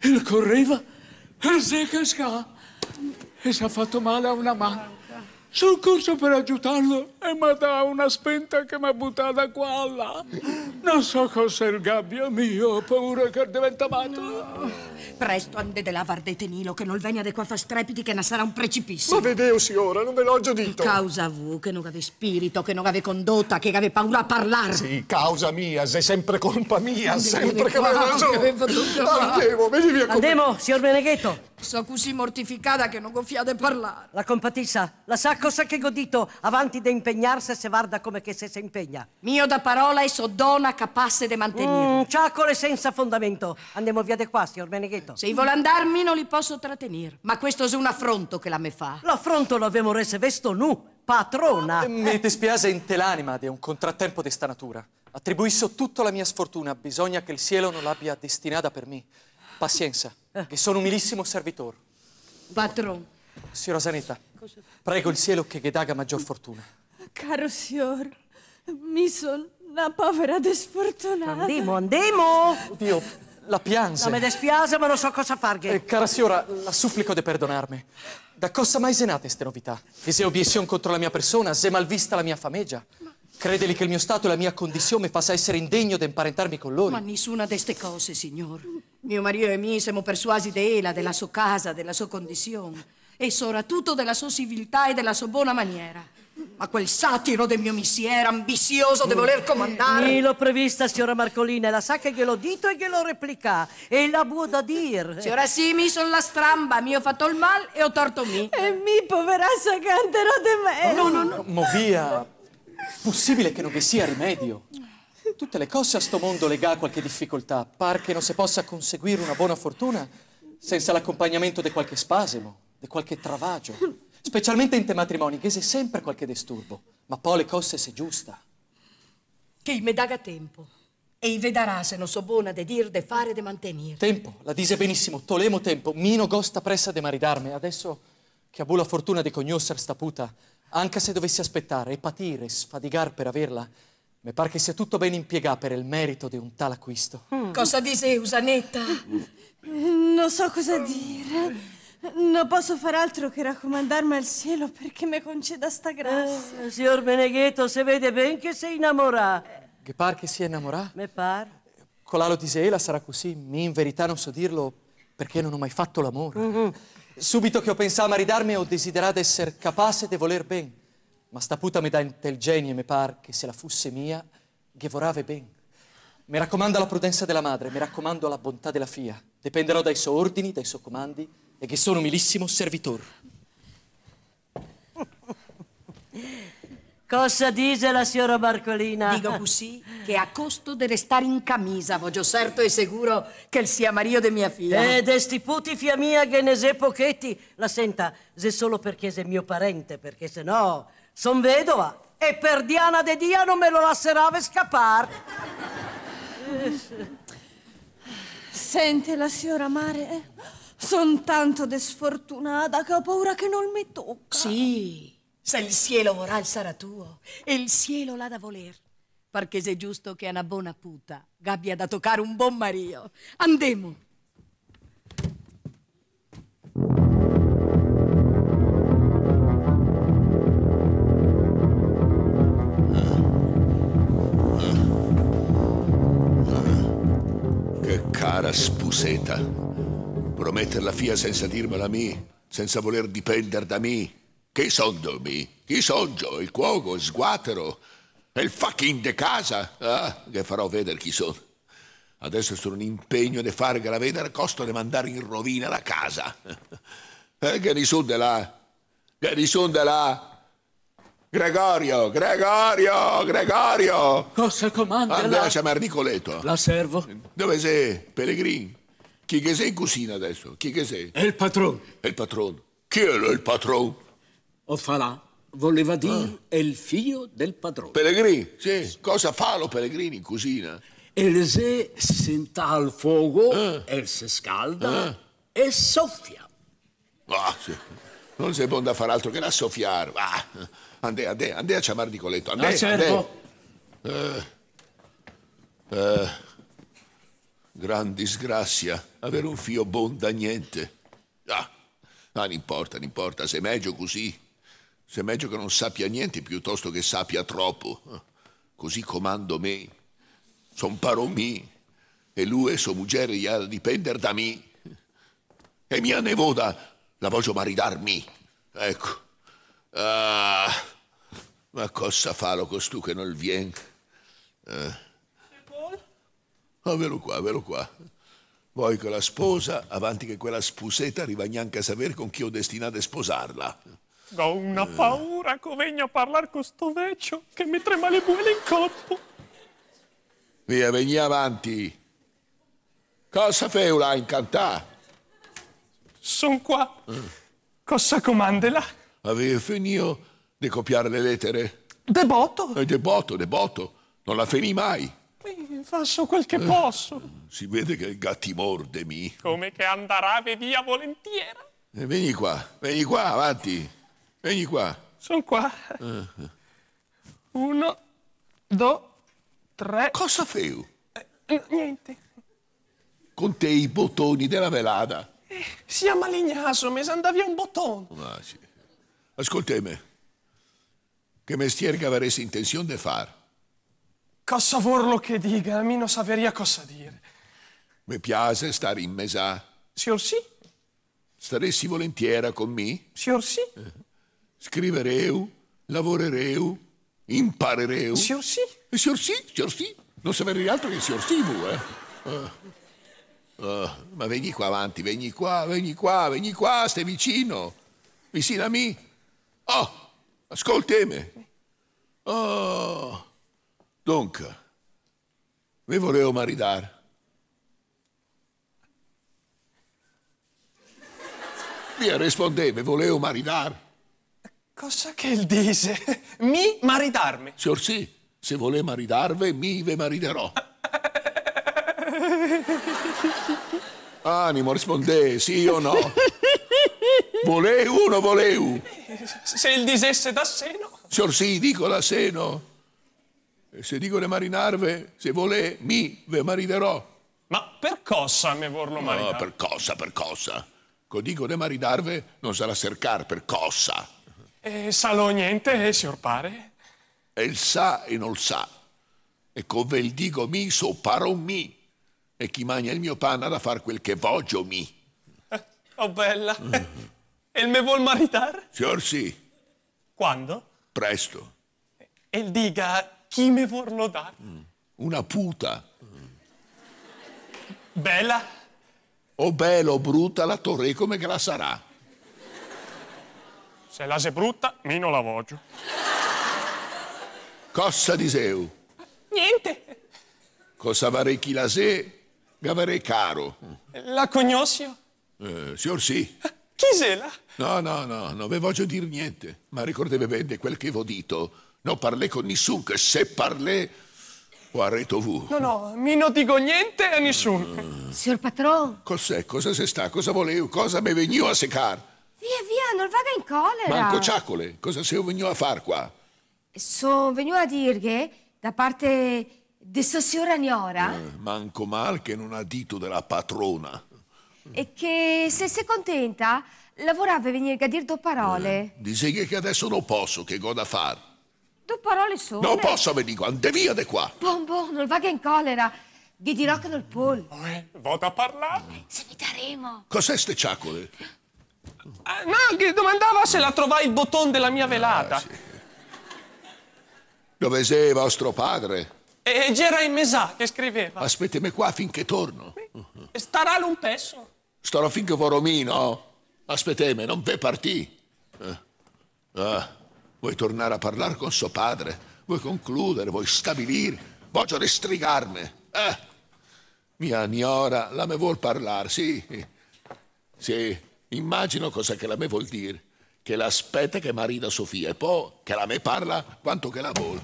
E correva e si è cascato. e si è fatto male a una mano. Sono corso per aiutarlo e mi ha dato una spinta che mi ha buttato qua là. Non so cos'è il gabbio mio, ho paura che diventa matto. No. Presto ande de lavar de tenilo, che non venia de qua fa strepiti, che ne sarà un precipizio. Ma vedeu, oh signora, non ve l'ho già detto. Causa vu, che non ave spirito, che non ave condotta, che ave paura a parlare. Sì, causa mia, se sempre colpa mia, Andiamo sempre che avevo ragione. Andiamo, vedi via con Andiamo, signor Beneghetto. So così mortificata che non gonfiate parlare. La compatissa, la sa cosa che godito, avanti de impegnarsi se varda come che se si impegna. Mio da parola e so dona capace de mantenere. Mm, ciacole senza fondamento. Andiamo via de qua, signor Beneghetto amichetto. Se i andarmi non li posso trattenere, ma questo è un affronto che la me fa. L'affronto lo l'abbiamo reso vesto nu, patrona. Eh, mi dispiace in te l'anima di un contrattempo di sta natura. Attribuisco tutta la mia sfortuna, bisogna che il cielo non l'abbia destinata per me. Pazienza, eh. che sono umilissimo servitore. Patron. Sì, Rosanetta, prego il cielo che ghe daga maggior fortuna. Caro signor, mi sono una povera desfortunata. Andiamo, andiamo! Oddio, la pianse. No, mi dispiace, ma non so cosa farghe. Eh, cara signora, la supplico di perdonarmi. Da cosa mai senate queste novità? E se obiezione contro la mia persona, se malvista la mia famiglia? Credeli che il mio stato e la mia condizione mi faccia essere indegno di imparentarmi con loro? Ma nessuna di queste cose, signor. Mio marito e me siamo persuasi di ella, della sua casa, della sua condizione e soprattutto della sua civiltà e della sua buona maniera ma quel satiro del mio missier ambizioso di voler comandare. Mi l'ho prevista, signora Marcolina, e la sa che glielo dito e glielo replica. E la buo da dir. Signora sì, mi sono la stramba, mi ho fatto il mal e ho torto mi. E mi, poverassa, canterò di me. Oh, no, no, no. Ma via, possibile che non vi sia rimedio. Tutte le cose a sto mondo lega qualche difficoltà. Par che non si possa conseguire una buona fortuna senza l'accompagnamento di qualche spasimo, di qualche travagio. Specialmente in te matrimoni, che c'è sempre qualche disturbo. Ma poi le cose se giusta. Che i me tempo. E i vedarà se non so buona de dir, de fare, de mantenere. Tempo, la dice benissimo, tolemo tempo. Mino gosta pressa de maridarme. Adesso che abu la fortuna di cognoscer sta puta, anche se dovessi aspettare e patire, sfadigar per averla, mi pare che sia tutto ben impiegà per il merito di un tal acquisto. Mm. Cosa dise, Usanetta? Mm. Non so cosa dire. Non posso far altro che raccomandarmi al cielo perché mi conceda sta grazia. Eh, signor Beneghetto, se vede ben che sei innamorato. Che par che sia innamorato? Me par. Colalo di Sela sarà così, mi in verità non so dirlo perché non ho mai fatto l'amore. Mm -hmm. Subito che ho pensato a maridarmi ho desiderato essere capace di voler ben, ma sta puta me da e me par che se la fosse mia, che ghevorave ben. Mi raccomando la prudenza della madre, mi raccomando la bontà della fia. Dipenderò dai suoi ordini, dai suoi comandi, e che sono umilissimo servitor. Cosa dice la signora Marcolina? Dico così che a costo di restare in camisa voglio certo e sicuro che sia Mario di mia figlia. Eh, desti sti puti fia mia che ne se pochetti. La senta, se solo perché sei mio parente, perché se no son vedova e per Diana de Dia non me lo lascerava scappare. Sente la signora Mare... Eh? Sono tanto desfortunata che ho paura che non mi tocca. Sì, se il cielo vorrà il sarà tuo e il cielo l'ha da voler. Perché se è giusto che a una buona puta gabbia da toccare un buon mario. Andemo. Che cara spuseta. Prometterla fia senza dirmela a me, senza voler dipendere da me. Chi son dormi? Chi son io? Il cuoco, il sguatero? E il fucking de casa? Ah, che farò vedere chi sono. Adesso sono un impegno di fargliela vedere, costo di mandare in rovina la casa. E eh, che ne son de là? Che ne son de là? Gregorio, Gregorio, Gregorio! Cosa comanda? Andiamo a chiamare Nicoletto. La servo. Dove sei, Pellegrini? Chi che sei in cucina adesso? Chi che sei? È il patrono. È il patrono. Chi è il O Ofalà voleva ah. dire è il figlio del patrono. Pellegrini? Sì. Cosa fa lo Pellegrini in cucina? E se senta il fuoco ah. e si scalda ah. e soffia. Ah, sì. Non si può da fare altro che da soffiare. Ah. Andè, andè, andè a chiamare Nicoletto. Andè, ah, certo. andè. Eh. Eh. Gran disgrazia, avere un figlio buon da niente. Ah, ma ah, non importa, non importa, se è meglio così. Se è meglio che non sappia niente piuttosto che sappia troppo. Così comando me, son paro mi, e lui e sua mujer gli ha dipender da me. E mia nevoda la voglio maridarmi. Ecco. Ah, ma cosa fa lo costù che non vien? Eh. Oh, ah, velo qua, velo qua. Voi con la sposa, avanti che quella spuseta arriva neanche a sapere con chi ho destinato a sposarla. Ho una eh. paura che venga a parlare con sto vecchio che mi trema le buone in corpo. Via, veni avanti. Cosa fai là incantà? Sono qua. Cosa comandela? Avevo finito di copiare le lettere? De botto. Eh, de botto, de botto. Non la finì mai. Faccio quel che posso. Eh, si vede che il gatti morde mi. Come che andarave via volentiera. E eh, vieni qua, vieni qua, avanti. Vieni qua. Sono qua. Uh. Uno, due, tre. Cosa feo? Eh, niente. Con te i bottoni della velada. Eh, sia malignaso, mi andavi a un bottone. Ah, sì. Ascolteme. Che mestiere che avresti intenzione di fare? Cosa vorlo che diga? A me non saveria cosa dire. Mi piace stare in mesa. Signor sì? Staresti volentiera con me? Signor sì. Eh. Scrivereu, lavorereu, imparereu. Signor sì? Eh, signor sì, signor sì. Non saprei altro che signor sì, tu, eh. Uh, uh, ma vieni qua avanti, vieni qua, vieni qua, vieni qua, stai vicino. Vicino a me. Oh, ascoltemi. Oh. Donc, mi volevo maritare. Mi rispondeva, volevo maritare. Cosa che il dice? Mi maritarmi? Signor sì, se vuole maritarvi, mi ve mariterò. Animo, risponde, sì o no? Volevo o non volevo? Se il disesse da seno? Signor sì, dico da seno. Se dico di marinarve, se vuole, mi ve mariderò. Ma per cosa mi vorno marinare? No, per cosa, per cosa. Co dico de maridarve non sarà cercar per cosa. E sa lo niente, eh, signor pare? E il sa e non sa. E come il dico mi, so paro mi. E chi mangia il mio pane ha da far quel che voglio mi. Eh, oh, bella. e il me vuol maritare? Signor sì. Quando? Presto. E il diga chi mi vorrò dare? Mm. Una puta. Mm. Bella? O bella o brutta la torre come che la sarà? Se la sei brutta, mi non la voglio. Cossa di seu? Niente. Cosa varei chi la se? Gavarei caro. La cognosio? Eh, signor sì. Chi se la? No, no, no, non ve voglio dire niente, ma ricordate bene quel che vi dito. Non parlé con nessuno, che se parlé o arreto vu. No, no, mi non dico niente a nessuno. Ah. Signor patron. Cos'è? Cosa se sta? Cosa volevo? Cosa mi venivo a secar? Via, via, non vaga in collera. Manco ciacole, cosa sei venuto a far qua? Sono venuto a dirghe da parte di sua signora Niora. Eh, manco mal che non ha dito della patrona. E che se sei contenta lavorava venire a dir due parole. Eh, Diseghe che adesso non posso, che goda far. Tu parole sole. Non posso venire qua, devi da qua. Bombo, non vaga in collera. Vi dirò che non pol. Eh, vado a parlare. Se vi daremo. Cos'è ste ciacole? Ah, no, che domandava se la trovai il bottone della mia velata. Ah, sì. Dove sei vostro padre? E c'era in mesà che scriveva. Aspettami qua finché torno. E starà l'un pezzo. Starò finché vorrò meno. Aspettami, non ve partì. Eh. Ah. ah. Vuoi tornare a parlare con suo padre? Vuoi concludere? Vuoi stabilire? Voglio restrigarmi? Eh? Mia gnora, la me vuol parlare, sì. Sì, immagino cosa che la me vuol dire. Che l'aspetta che marina Sofia e poi che la me parla quanto che la vuol.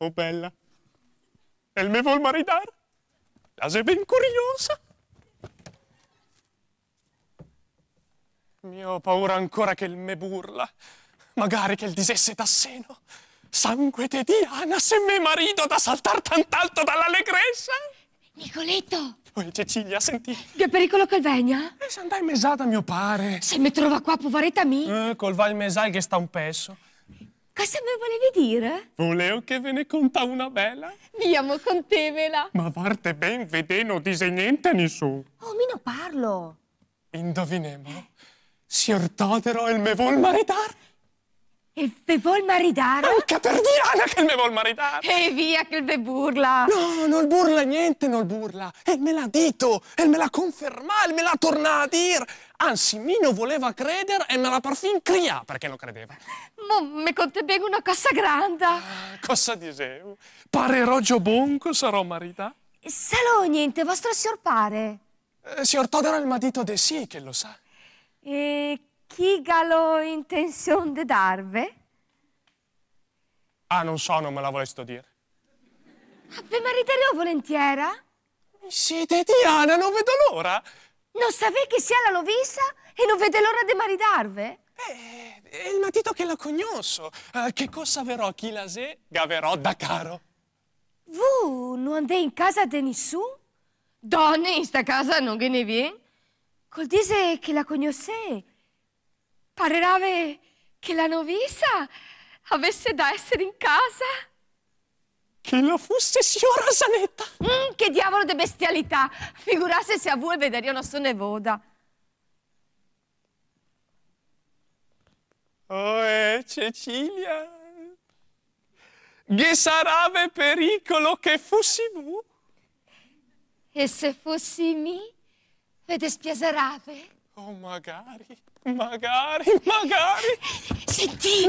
Oh bella, e me vuol maritare? La sei ben curiosa? Mi ho paura ancora che il me burla. Magari che il disesse tasseno. Sangue te Diana, se me marito da saltar tant'alto dall'allegrezza. Nicoletto! Oi, Cecilia, senti... Che pericolo che venia? E eh, se andai mesata, mio pare. Se mi trova qua, poveretta mi. Eh, col val mesai che sta un peso. Cosa mi volevi dire? Volevo che ve ne conta una bella. Viamo, con contevela. Ma parte ben vedeno, dise niente a nessuno. Oh, mi non parlo. Indovinemo. Signor Totero, il me vuol maritar? Il ve vuol maritar? Anche per Diana che il me vuol maritar! E via che il ve burla! No, non burla niente, non burla! E me l'ha detto, e me l'ha confermato, e me l'ha tornato a dire! Anzi, Mino voleva credere e me l'ha parfin cria perché lo credeva. Ma me conte bene una cosa grande! Ah, cosa dicevo? Pare Roggio Bonco sarò marita? Salò niente, vostro signor pare. Eh, signor Todaro il marito di sì che lo sa. E chi galo intenzione di darve? Ah, non so, non me la volesto dire. Ave mariterò volentiera? Siete Diana, non vedo l'ora! Non sapevi che sia la Lovisa e non vede l'ora di maridarve? Eh, è il matito che la cognoso. Eh, che cosa verrò chi la se gaverò da caro. Vu, non andai in casa di nessuno? Donne in sta casa non che ne viene? col dire che la conosce. Parerà che la novisa avesse da essere in casa. Che lo fosse signora Sanetta. Mm, che diavolo di bestialità. Figurasse se a voi vedere io non sono nevoda. Oh, eh, Cecilia. Che sarebbe pericolo che fossi tu? E se fossi mi? Vede è Oh, magari, magari, magari! Senti,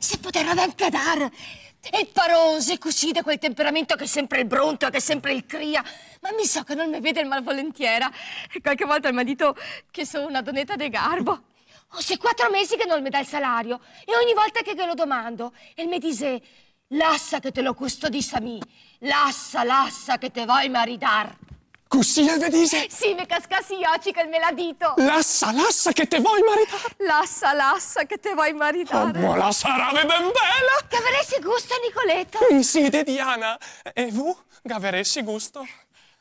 se poterà anche dar! E il parose, cucide quel temperamento che è sempre il bronto, che è sempre il cria. Ma mi so che non mi vede il malvolentiera. Qualche volta il marito che sono una donetta de garbo. Oh, se quattro mesi che non mi dà il salario. E ogni volta che glielo domando, e mi dice, lassa che te lo custodisami, lassa, lassa che te vuoi maridar. Cussia eh, vedise? Sì, me cascassi ioci che me la dito. Lassa, lassa che te vuoi maritare. Lassa, lassa che te vuoi maritare. Oh, buona sarave ben bella. Che avresti gusto, Nicoletta. Mi siete, Diana. E vu, gaveressi gusto.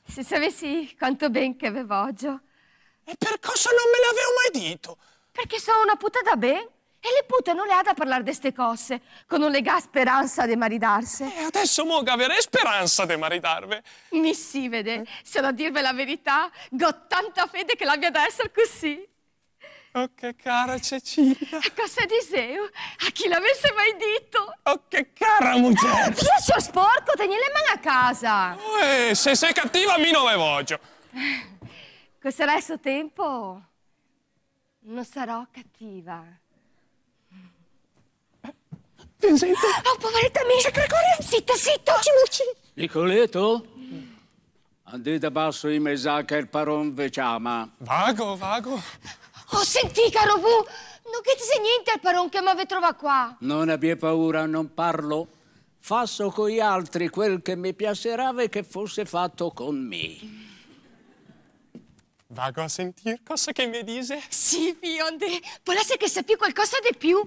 Se sapessi quanto ben che avevo oggi. E per cosa non me l'avevo mai dito? Perché sono una puta da ben. E le putte non le ha da parlare di ste cose, con non le ga speranza di maridarsi. E eh, adesso mo avere speranza di maridarvi. Mi si vede, se da dirvi la verità, ho tanta fede che l'abbia da essere così. Oh, che cara Cecilia! A cosa diseo? A chi l'avesse mai detto? Oh, che cara mujer! Io sono sporco, tieni le mani a casa! Uè, eh, se sei cattiva mi non le voglio! Questo resto tempo non sarò cattiva. Vincent! Ah, oh, poveretta mia! C'è cuore! Zitto, zitto! Mucci, mucci! Nicoleto? Andate basso in mesa che il paron ve chiama. Vago, vago! Oh, senti, caro Bu! Non che ti sei niente al paron che mi avete trovato qua! Non abbia paura, non parlo. Fasso con gli altri quel che mi piacerà e che fosse fatto con me. Vago a sentir cosa che mi dice. Sì, Bionde, volesse che sappi qualcosa di più.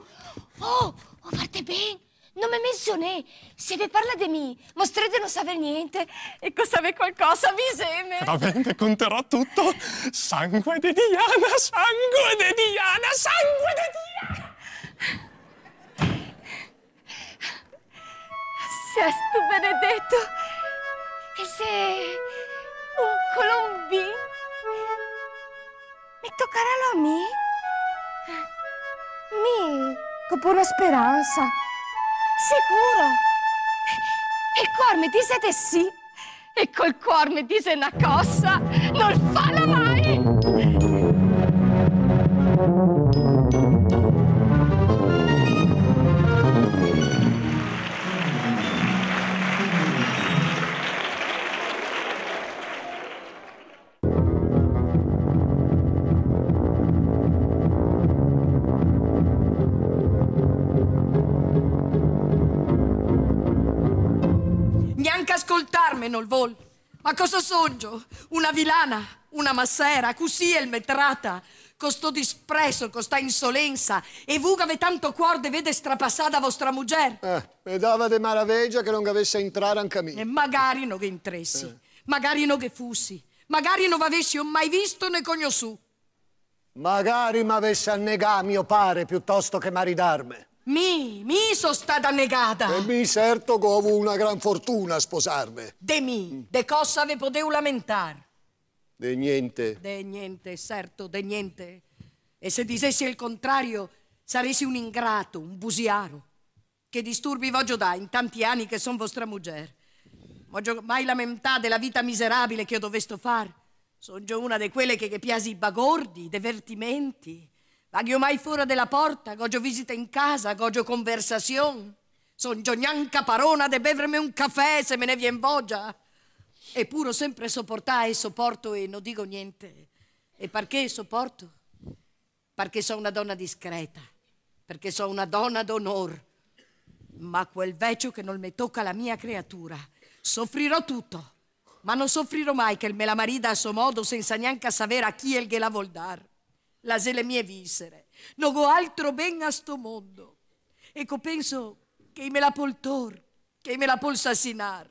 Oh, ma parte bene, non mi menzione. Se vi parla di me, mostrate non sapere niente. E cosa sape qualcosa, vi seme. Va Veramente conterò tutto. Sangue di Diana, sangue di Diana, sangue di Diana. Se Sesto benedetto. E se un colombin mi toccherà a me? Mi? con buona speranza. Sicuro. E cuore mi dice te sì. E col cuore mi dice una cosa? non fa mai! Carmen il Vol. Ma cosa sogno? Una vilana, una massera, così è il metrata. Con sto dispreso, con sta insolenza. E vuga ve tanto cuore de vede strapassata vostra mujer. Eh, e dava de maraveggia che non avesse entrare anche a me. E magari non che intressi, eh. magari non che fussi, magari non avessi mai visto né cognosciuto. Magari m'avesse annegato mio pare piuttosto che maridarmi. Mi, mi sono stata negata. E mi certo che ho avuto una gran fortuna a sposarmi. De mi, mm. de cosa ve potevo lamentar? De niente. De niente, certo, de niente. E se dicessi il contrario, saresti un ingrato, un busiaro. Che disturbi voglio dare in tanti anni che son vostra mujer. Voglio mai lamentare della vita miserabile che io dovesto far. Sono già una di quelle che, che piasi i bagordi, i divertimenti Paghio mai fuori della porta, gogio visita in casa, gogio conversazione. Son giornanca parona de bevermi un caffè se me ne vien voglia. Eppure sempre sopportai e sopporto e non dico niente. E perché sopporto? Perché sono una donna discreta, perché sono una donna d'onor. Ma quel vecchio che non mi tocca la mia creatura, soffrirò tutto, ma non soffrirò mai che me la marida a suo modo senza neanche sapere a chi el che la vuol dar la le mie visere. Non ho altro ben a sto mondo. Ecco, penso che me la poltor, che me la pol sassinar.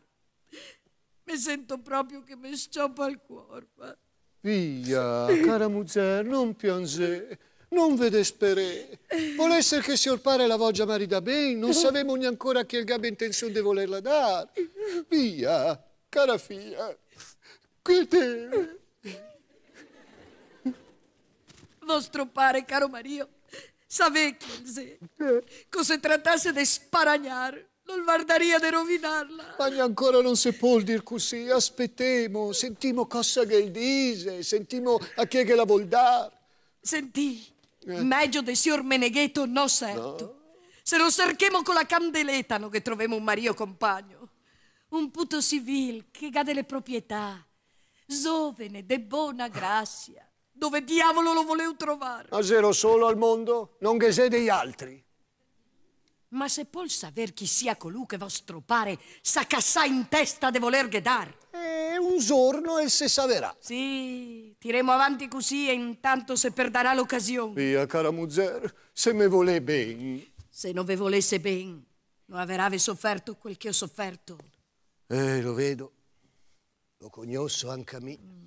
Mi sento proprio che mi scioppa il cuore. Ma... Via, cara Muzzer, non piange, non vede spere. sperè. essere che si orpare la voggia marida ben, non sapemo neanche ancora che il gabbe intenzione di volerla dare. Via, cara figlia, qui te vostro pare, caro Mario, sapeva che cosa trattasse di sparagnare, Non guardaria di rovinarla. Ma ancora non si può dir così. Aspettiamo, sentimo cosa che il dise, sentimo a chi che la vuol dar. Senti, eh. meglio del signor Meneghetto no certo. No. Se lo cerchiamo con la candeleta non che troviamo un mario compagno. Un puto civil che ha delle proprietà, giovane, de buona grazia. Dove diavolo lo volevo trovare? A zero solo al mondo, non che sei degli altri. Ma se può saper chi sia colui che vostro pare, sa cassà in testa di voler ghedar. E eh, un giorno e se saverà. Sì, tiremo avanti così e intanto se perderà l'occasione. Via, cara Muzzer, se me volè ben. Se non ve volesse ben, non averevi sofferto quel che ho sofferto. Eh, lo vedo. Lo cognosso anche a me. Mm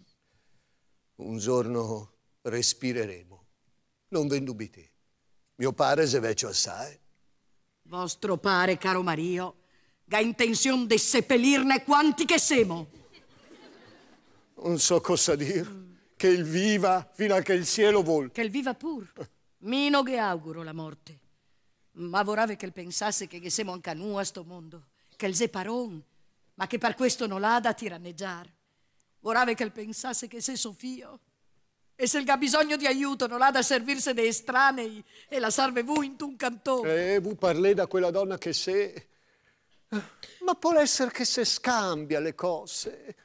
un giorno respireremo, non vendubiti. Mio padre se vecchio assai. Vostro padre, caro Mario, ha intenzione di seppellirne quanti che semo. Non so cosa dire. mm. che il viva fino a che il cielo vol. Che il viva pur. Mino che auguro la morte. Ma vorrei che il pensasse che siamo semo anche noi a sto mondo, che il separon, ma che per questo non l'ha da tiranneggiare. Vorrei che pensasse che sei suo figlio. E se ha bisogno di aiuto non ha da servirsi dei estranei e la salve voi in un cantone. E eh, voi parlete da quella donna che se... Ma può essere che se scambia le cose.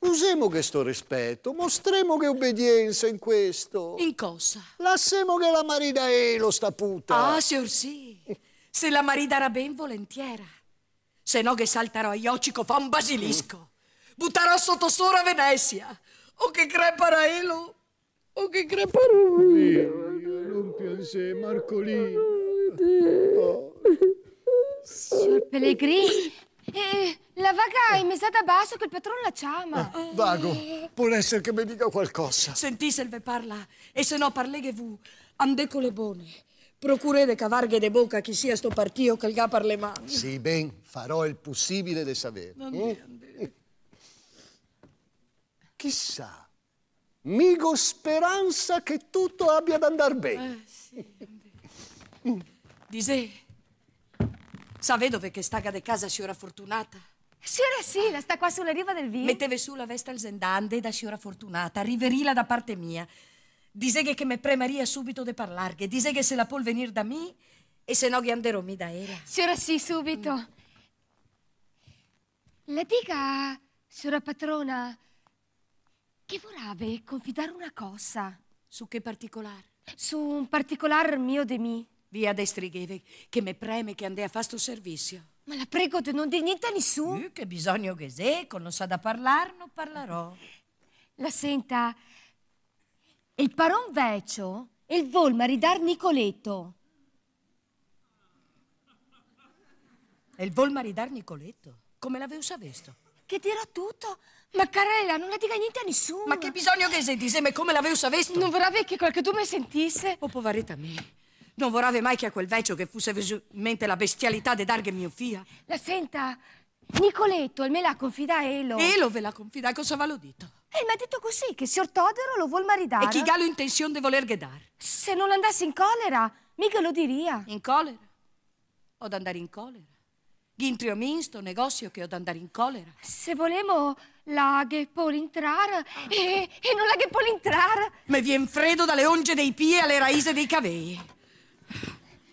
Usemo questo rispetto, mostremo che obbedienza in questo. In cosa? Lassemo che la marida è lo sta puta. Ah, signor sì. Se la marida era ben volentiera. Se no che saltarò a Iocico fa un basilisco buttarò sotto sora Venezia. O che creparello! O che creparello! Io, io non pianse, Marcolino. Oh. Signor Pellegrini, eh, la vaga è mesata basso che il patrono la chiama. Eh, vago, può essere che mi dica qualcosa. Sentì, Senti, ve parla, e se no parleghe vu. ande Andeco le bone. Procurere cavarghe de bocca chi sia sto partito che il ga per le mani. Sì, ben, farò il possibile de sapere. Mm? chissà, migo speranza che tutto abbia ad andar bene. Eh, sì. Dise, sa vedove che staga de casa signora Fortunata? Signora sì, la sta qua sulla riva del vino. Metteve su la veste al zendande da signora Fortunata, riverila da parte mia. Diseghe che me pre Maria subito de parlarghe, diseghe se la può venir da me e se no ghianderò mi da era. Signora sì, subito. Mm. Le dica, signora patrona, che vorave confidare una cosa. Su che particolar? Su un particolar mio de mi. Via dai strigheve, che me preme che andè a fare sto servizio. Ma la prego te non di niente a nessuno. Eh, che bisogno che seco, non sa da parlare, non parlerò. La senta, il paron vecio e il vol maridar Nicoletto. E il vol maridar Nicoletto? Come l'avevo savesto? Che dirò tutto? Ma Carella, non la dica niente a nessuno. Ma che bisogno che senti? sentisse? Ma come l'avevo saputo? Non vorrei che qualcuno mi sentisse. Oh, poveretta me. Non vorrei mai che a quel vecchio che fosse vesumente la bestialità di darghe mio fia. La senta, Nicoletto, me la confida Elo. Elo ve la confida, cosa va lo dito? E eh, mi ha detto così, che se Ortodoro lo vuol maritare. E chi ha intenzione di voler dar? Se non andasse in collera, mica lo diria. In collera? O d'andare in collera? Gintriomins, sto negozio che ho da andare in collera. Se volemo la polintrar e, e non la polintrar. Me vien freddo dalle onge dei pie alle raise dei cavei.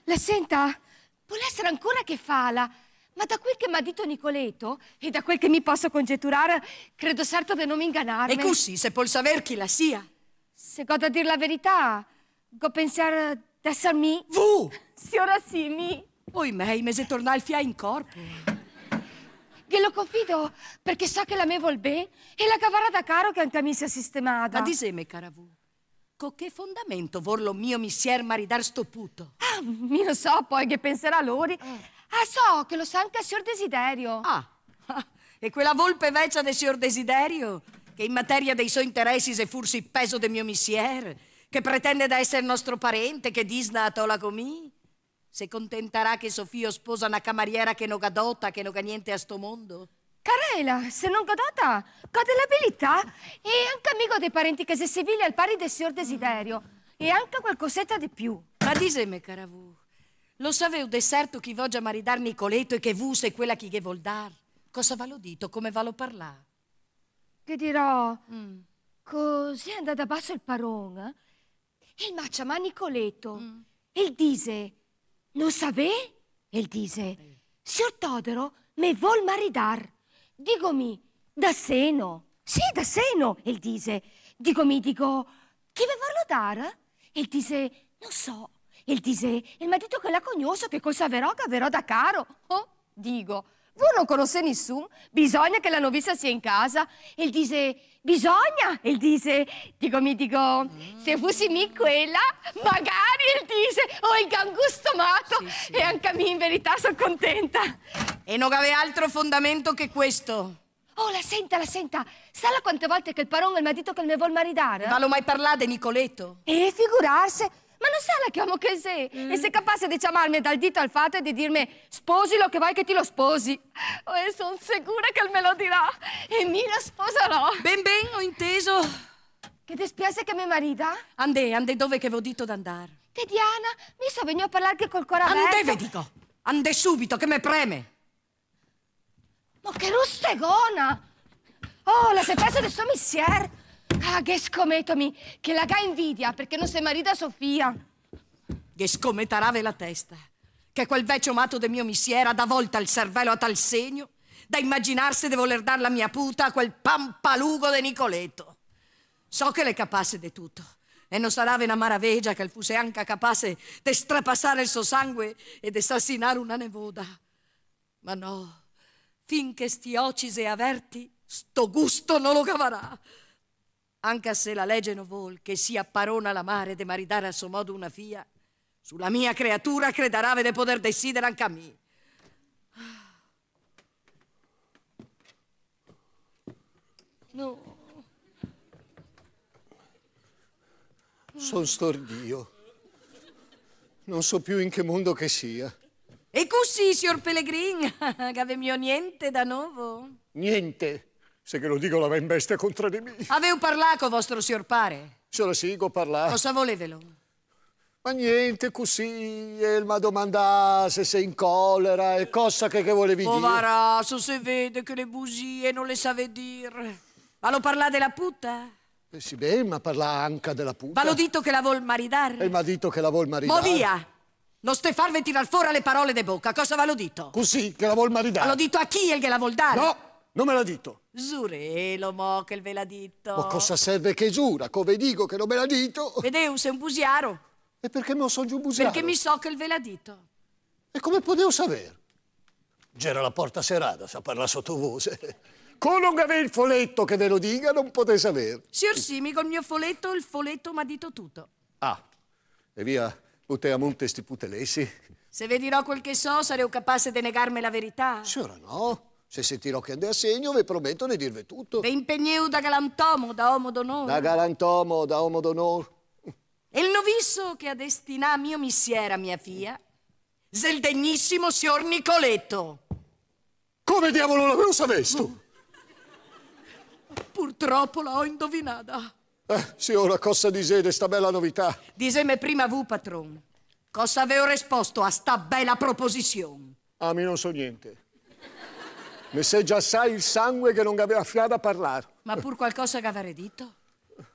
La senta, può essere ancora che fala, ma da quel che mi ha detto Nicoleto e da quel che mi posso congetturare, credo certo di non mi ingannarmi. E così, se può saper chi la sia. Se godo a dire la verità, go pensare d'essermi... Vu! Signora sì, Simi. Oimei, mi se tornà il fia in corpo. Glielo confido perché so che la me vuol bene e la cavarà da caro che anche a me si è sistemata. Ma di sé, me vu, con che fondamento vorlo mio missier maridar sto puto? Ah, io so poi che penserà loro. Ah. ah, so che lo sa anche a signor Desiderio. Ah, ah, e quella volpe veccia del signor Desiderio che in materia dei suoi interessi se fursi il peso del mio missier, che pretende da essere nostro parente, che disna a tola comì. Se contenterà che Sofia sposa una camariera che non gadota, che non ha niente a sto mondo? Carela, se non godota, gode l'abilità e anche amico dei parenti che se si vile al pari del signor desiderio e anche qualcosetta di più. Ma diseme, cara vu, lo sapevo de certo chi voglia maridar Nicoletto e che vu se quella chi che vuol dar? Cosa va lo dito, come va lo parlà? Che dirò, mm. così è andato a basso il paron eh? e il macciamà Nicoletto mm. e il dise lo savez? El dise. Signor Todero me vol maridar. Digomi, da seno. Sì, da seno, e dice. Digomi, dico, chi ve vorlo dar? E dice, non so. E dice, il marito che l'ha cognoso che col saverò che avrò da caro. Oh, dico, voi non conosce nessuno, bisogna che la novizia sia in casa. E dice, bisogna? E dice, dico, mi dico, se fossi mi quella, magari, e dice, ho il gangusto gusto mato. Sì, sì. E anche a me in verità sono contenta. E non aveva altro fondamento che questo. Oh, la senta, la senta. Sala quante volte che il parone è il marito che non ne vuol maridare? Ma lo mai parlate, Nicoletto? E figurarsi... Ma non sa la che uomo che sei? Mm. E sei capace di chiamarmi dal dito al fatto e di dirmi sposilo che vuoi che ti lo sposi. Oh, e sono sicura che me lo dirà. E mi lo sposerò. Ben ben, ho inteso. Che ti spiace che mi marita? Andè, andè dove che vi ho detto d'andare. Te Diana, mi so venire a parlare che col coravetto. Andè, ve dico. Ande subito, che me preme. Ma che rustegona! Oh, la sei persa del suo missier! Ah, che scometomi, che la ga invidia perché non si marita Sofia. Che scommetterave la testa, che quel vecchio matto del mio missiera da volta il cervello a tal segno da immaginarsi di voler dar la mia puta a quel pampalugo de Nicoletto. So che le capasse di tutto. E non sarà una maravegia che fosse anche capace di strapassare il suo sangue e di assassinare una nevoda. Ma no, finché sti ocise e averti, sto gusto non lo cavarà anche se la legge non vuol che sia parona la mare de maritare a suo modo una fia, sulla mia creatura credarà de poter decidere anche a me. No. Sono stordito. Non so più in che mondo che sia. E così, signor Pellegrin, che avevo niente da nuovo? Niente. Se che lo dico la va in bestia contro di me. Avevo parlato, vostro signor pare. Solo sigo parlare. Cosa volevelo? Ma niente, così, e mi domanda se sei in collera e cosa che, che volevi oh, dire. Povarasso, se vede che le bugie non le sa dire. Ma lo parla della putta? Eh sì, beh, ma parla anche della putta. Ma lo dito che la vuol maridare? E eh, ma detto che la vuol maridare. Ma via! Lo Stefan vi tirar fuori le parole de bocca. Cosa va lo dito? Così, che la vuol maridare. Ma lo dito a chi e che la vuol dare? No! Non me l'ha detto. Zurelo, mo, che ve l'ha detto. Ma cosa serve che giura? Come dico che non me l'ha detto? Vedeu, sei un busiaro. E perché me lo so giù busiaro? Perché mi so che ve l'ha detto. E come potevo sapere? C'era la porta serata, sa parlare sottovoce. Con non avere il foletto che ve lo dica, non potete sapere. Signor Simi, col mio foletto, il foletto m'ha detto tutto. Ah, e via, a monte sti putelesi. Se vi dirò quel che so, sarei capace di negarmi la verità. Signora, no. Se sentirò che andrà a segno, vi prometto di dirvi tutto. Ve impegniu da galantomo, da uomo d'onore. Da galantomo, da uomo d'onore. E il novisso che ha destinato mio missiera mia fia, il degnissimo signor Nicoletto. Come diavolo l'avevo sapesto? Purtroppo l'ho indovinata. Eh, signora, cosa disede sta bella novità? Diseme prima vu, patron. Cosa avevo risposto a sta bella proposizione? Ah, mi non so niente. Ne sei già sai il sangue che non aveva fiato a parlare. Ma pur qualcosa che avrei detto?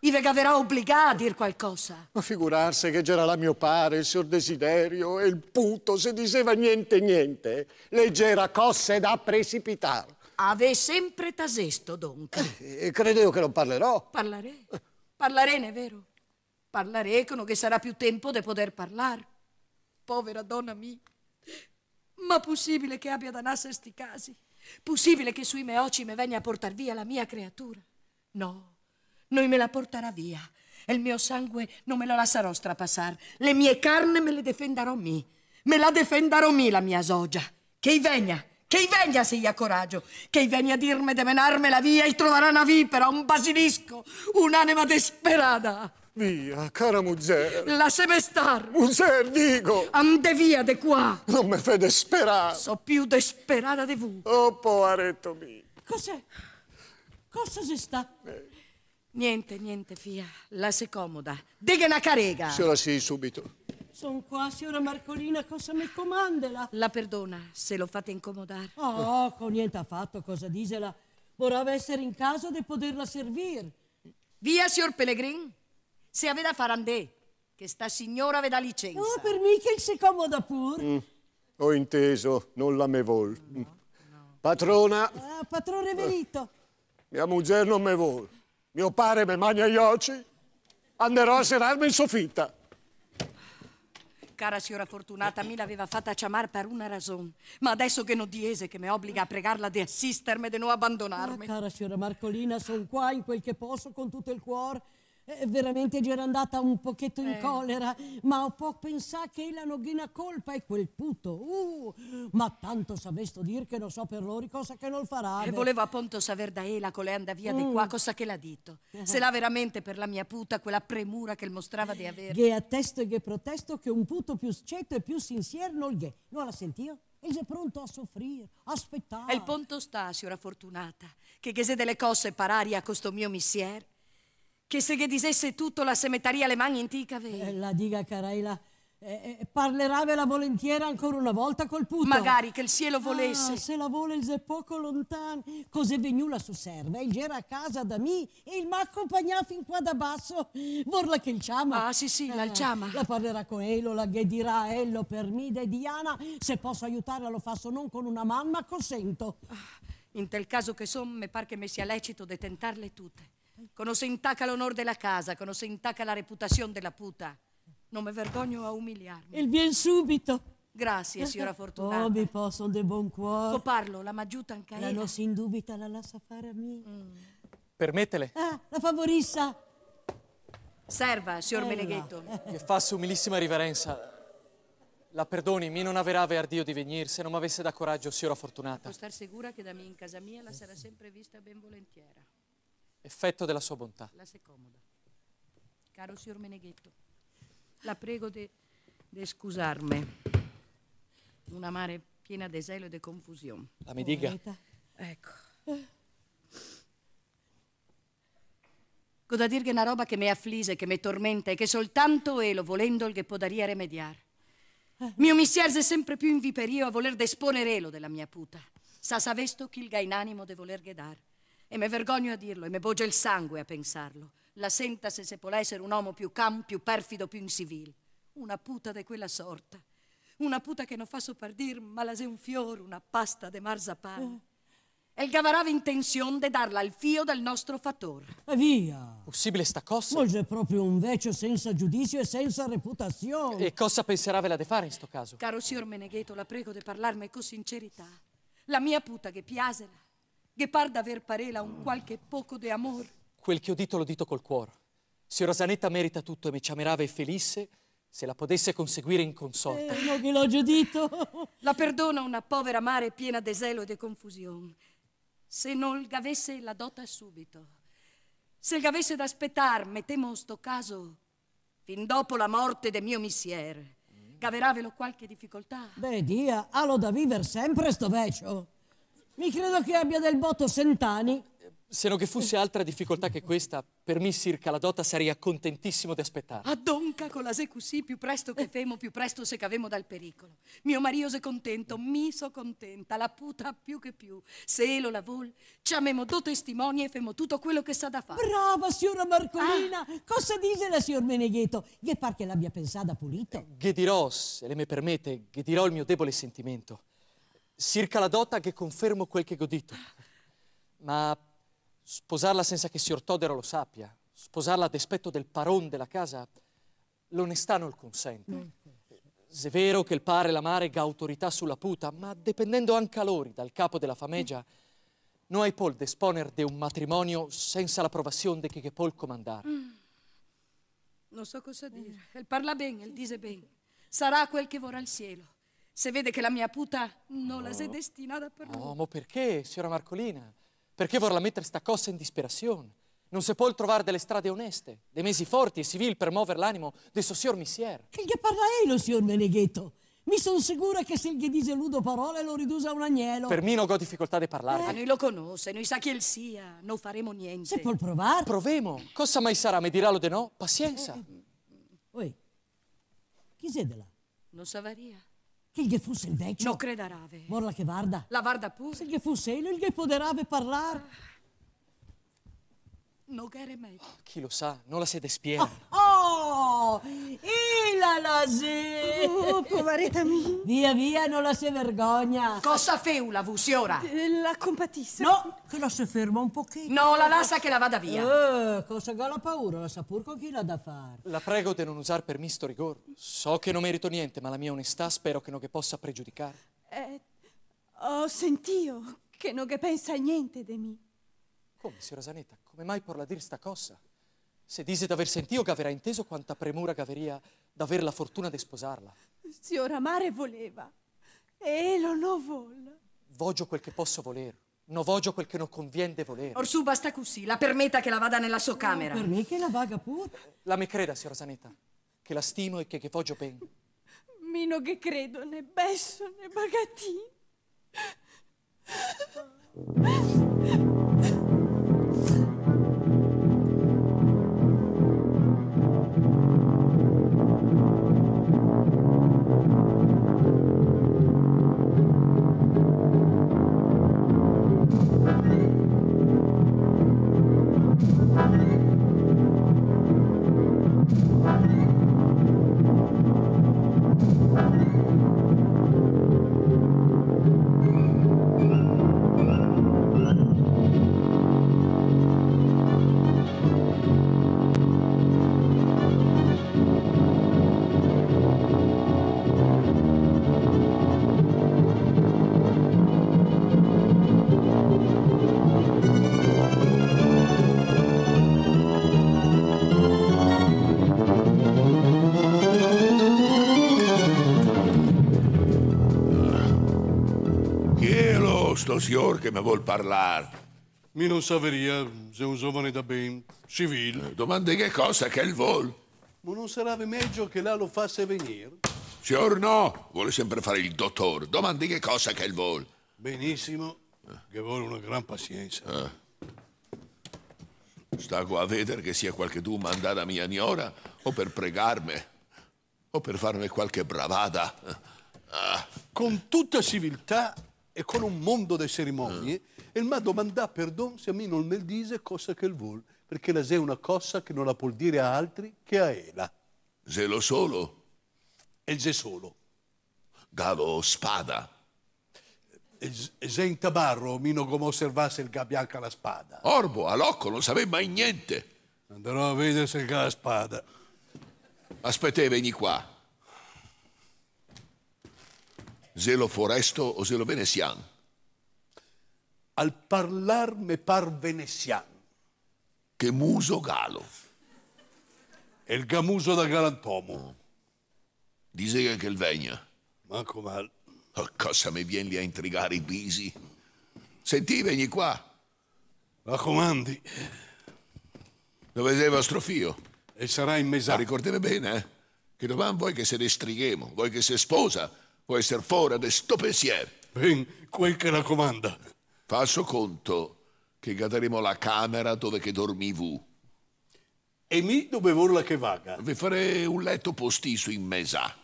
Ive Gaverà obbligà a dir qualcosa. Ma figurarsi che c'era la mio pare, il signor Desiderio e il puto, se diceva niente niente, leggera cosse da precipitare. Ave sempre tasesto, dunque. e eh, eh, credevo che non parlerò. Parlaré. Parlaré, è vero. Parlaré con che sarà più tempo di poter parlare. Povera donna mia. Ma possibile che abbia da nascere sti casi? Possibile che sui meoci mi venga a portare via la mia creatura? No, noi me la porterà via. E il mio sangue non me lo lascerò strapassar. Le mie carne me le difenderò mi. Me la difenderò mi la mia sogia. Che i venga, che i venga se gli ha coraggio. Che i venga a dirmi di menarmela via e troverà una vipera, un basilisco, un'anima desperata. Via, cara Mugger. Lasciami star. Mugger, dico. Ande via de qua. Non mi fai desperare. So più desperata di voi. Oh, poveretto mio. Cos'è? Cosa si sta? Eh. Niente, niente, fia. La sei comoda. Diga una carega. Se la sei subito. Sono qua, signora Marcolina, cosa mi comandela? La perdona, se lo fate incomodare. Oh, con ecco, niente affatto, cosa disela. Vorrà essere in casa di poterla servire. Via, signor Pellegrin. Se aveva andè, che sta signora aveva licenza. Oh, per me che si comoda pur. Mm, ho inteso, non la me vol. No, mm. no. Patrona. Ah, patrone verito. Eh, mia moglie non me vol. Mio padre me magna gli occhi. Anderò a serarmi in soffitta cara signora Fortunata mi l'aveva fatta chiamare per una ragione, ma adesso che non diese che mi obbliga a pregarla di assistermi e di non ah, abbandonarmi. Ah, cara signora Marcolina, sono qua in quel che posso con tutto il cuore eh, veramente c'era andata un pochetto in eh. collera, ma ho può pensato che la noghina colpa è quel puto. Uh, ma tanto savesto dir che non so per loro cosa che non farà. E eh, volevo appunto saper da ela con le anda via mm. di qua mm. cosa che l'ha detto. Eh. Se l'ha veramente per la mia puta quella premura che mostrava di avere. Che attesto e che protesto che un puto più sceto e più sincero non ghe. Non la sentio? E sei pronto a soffrire, aspettare. E il ponto sta, signora fortunata, che che se delle cose parari a questo mio missier che se gli disesse tutto la semettaria le mani in tica Eh, la diga Caraila, eh, eh, parleravela volentieri ancora una volta col puto. Magari che il cielo ah, volesse. Ah, se la vuole volesse poco lontan, così veniva su serva, e gera a casa da me e il m'accompagnava fin qua da basso. Vorla che il ciama. Ah, sì, sì, eh, ciama. La parlerà con elo la che dirà elo per me de Diana, se posso aiutarla lo faccio non con una mamma ma consento. Ah, in tal caso che son, mi par che mi sia lecito detentarle tutte quando si intacca l'onore della casa, quando si intacca la reputazione della puta. Non mi vergogno a umiliarmi. Il vien subito. Grazie, signora Fortunata. Oh, mi posso de buon cuore. Coparlo, ecco, la maggiuta anche a lei. La non si indubita, la lascia fare a me. Mm. Permettele. Ah, la favorissa. Serva, signor Ella. Meneghetto. Che fasso umilissima riverenza. La perdoni, mi non avrà Dio di venire se non m'avesse da coraggio, signora Fortunata. Può star sicura che da me in casa mia la sarà sempre vista ben volentiera effetto della sua bontà. La sei Caro signor Meneghetto, la prego di scusarmi. Una mare piena di zelo e di confusione. La mi dica. Ecco. Go da dirgli una roba che mi afflige, che mi tormenta e che soltanto Elo, volendol, che può dare remediare. Mio missiers è sempre più inviperio a voler elo della mia puta. Sa savesto chi il gainanimo de voler ghedar. E me vergogno a dirlo, e me bogia il sangue a pensarlo. La senta se se può essere un uomo più cam, più perfido, più incivil. Una puta di quella sorta. Una puta che non fa sopardir se un fiore, una pasta de marzapane. Oh. E il gavarava intenzione di darla al fio del nostro fattore. E via! Possibile sta cosa? Molge proprio un vecchio senza giudizio e senza reputazione. E cosa penserà ve la fare in sto caso? Caro signor Menegheto, la prego di parlarmi con sincerità. La mia puta che piasela che par d'aver parela un qualche poco de amor. Quel che ho dito l'ho dito col cuore. Se Rosanetta merita tutto e mi ci amerava e felice, se la potesse conseguire in consorte. Eh, non che l'ho giudito. La perdona una povera mare piena di zelo e di confusione. Se non l'avesse la dota subito. Se l'avesse da aspettar, metemo sto caso, fin dopo la morte de mio missiere. caveravelo qualche difficoltà. Beh, dia, ha da vivere sempre sto vecchio. Mi credo che abbia del botto Sentani. Se non che fosse altra difficoltà che questa, per me circa la dota sarei contentissimo di aspettare. Adonca con la secusì più presto che femo, più presto se cavemo dal pericolo. Mio mario se contento, mi so contenta, la puta più che più. Se lo la vol, ci amemo do testimoni e femo tutto quello che sa da fare. Brava signora Marcolina! Ah. Cosa dice la signor Meneghetto? Che par che l'abbia pensata pulita? Che dirò, se le me permette, che dirò il mio debole sentimento circa la dota che confermo quel che godito. Ma sposarla senza che si ortodero lo sappia, sposarla a despetto del paron della casa, l'onestà non il consente. Mm. Se è vero che il pare mare ga autorità sulla puta, ma dipendendo anche a loro dal capo della famegia, mm. non hai pol d'esponer de un matrimonio senza l'approvazione di chi che pol comandare. Mm. Non so cosa dire. Il parla bene, il dice bene. Sarà quel che vorrà il cielo se vede che la mia puta non la sei destinata per lui. Oh, ma perché, signora Marcolina? Perché vorrà mettere sta cosa in disperazione? Non si può trovare delle strade oneste, dei mesi forti e civili per muovere l'animo del suo signor Missier. Che gli parla lei lo signor Meneghetto? Mi sono sicura che se gli dice ludo parole lo ridusa a un agnello. Per me non ho difficoltà di parlare. Eh, noi lo conosce, noi sa chi il sia, non faremo niente. Se può provare. Provemo. Cosa mai sarà? Mi dirà lo de no? Pazienza. Eh, eh. Oi, chi sei là? Non varia. Che gli fosse il vecchio? No creda rave. Morla che varda. La varda pure. Se gli fosse il, gli poderave parlare. Ah. No gare meglio. Oh, chi lo sa, non la siete spiega. Oh, oh no! Ilala, sì! Oh, poveretta mia! Via, via, non la si vergogna! Cosa feu la vusi ora? Eh, la compatisse! No, che la si ferma un pochino. No, la lascia che la vada via. Eh, cosa che la paura, la sa pur con chi l'ha da fare. La prego di non usare per misto rigor. So che non merito niente, ma la mia onestà spero che non che possa pregiudicare. Eh, ho sentito che non che pensa niente di me. Come, signora Zanetta, come mai porla dire sta cosa? Se disse d'aver sentito che avrà inteso quanta premura che averia d'aver la fortuna di sposarla. Signor amare voleva, e lo no vol. Voglio quel che posso voler, no voglio quel che non conviene de volere. Orsù basta così, la permetta che la vada nella sua camera. No, per me che la vaga pure. La me creda, signora Sanetta, che la stimo e che, che voglio ben. Mino che credo, né besso, né bagatino. giusto, signor, che mi vuol parlare? Mi non saveria se un giovane da ben civile. Eh, domande che cosa che il vol? Ma non sarebbe meglio che là lo fasse venire? Signor no, vuole sempre fare il dottor. Domandi che cosa che il vol? Benissimo, che vuole una gran pazienza. Eh. Stago a vedere che sia qualche tu mandata mia gnora o per pregarmi o per farmi qualche bravata. Ah. Con tutta civiltà e con un mondo di cerimonie e eh. mi ha domandato perdono se a me non me lo dice cosa che vuol, perché la sé è una cosa che non la può dire a altri che a ela. Se lo solo? E se solo. Galo spada. E Se in tabarro, mino come osservasse il bianca la spada. Orbo, a Locco non sapeva mai niente. Andrò a vedere se ha la spada. Aspetta, vieni qua. se lo Foresto o se Zelo Venesian. Al parlar me par Venesian. Che muso galo. E il gamuso da galantomo. No. Mm. Dice che il vegna. Manco male. Oh, cosa mi vieni a intrigare i bisi? Senti, vieni qua. La comandi. Dove sei vostro figlio? E sarà in mesa. Ma ricordate bene, eh? Che domani voi che se ne strighiamo, voi che se sposa, può essere fuori di sto pensiero. Ben, quel che la comanda. Faccio conto che gateremo la camera dove che dormivo. E mi dove vorla che vaga? Vi farei un letto postiso in mesa.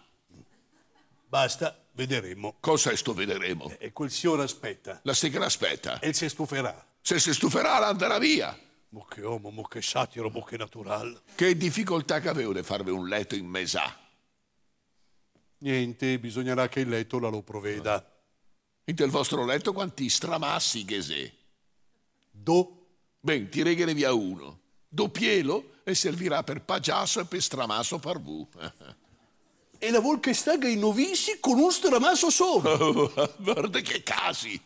Basta, vedremo. Cosa sto vedremo? E eh, quel signore aspetta. La sera aspetta. E se stuferà. Se si stuferà, andrà via. Mo che uomo, mo che satiro, mo che naturale. Che difficoltà che avevo di farvi un letto in mesa niente, bisognerà che il letto la lo provveda. Inte il vostro letto quanti stramassi che se. Do. Ben, ti reghene via uno. Dopielo e servirà per pagiasso e per stramasso parvù. e la volca staga i novizi con un stramasso solo. Oh, guarda che casi!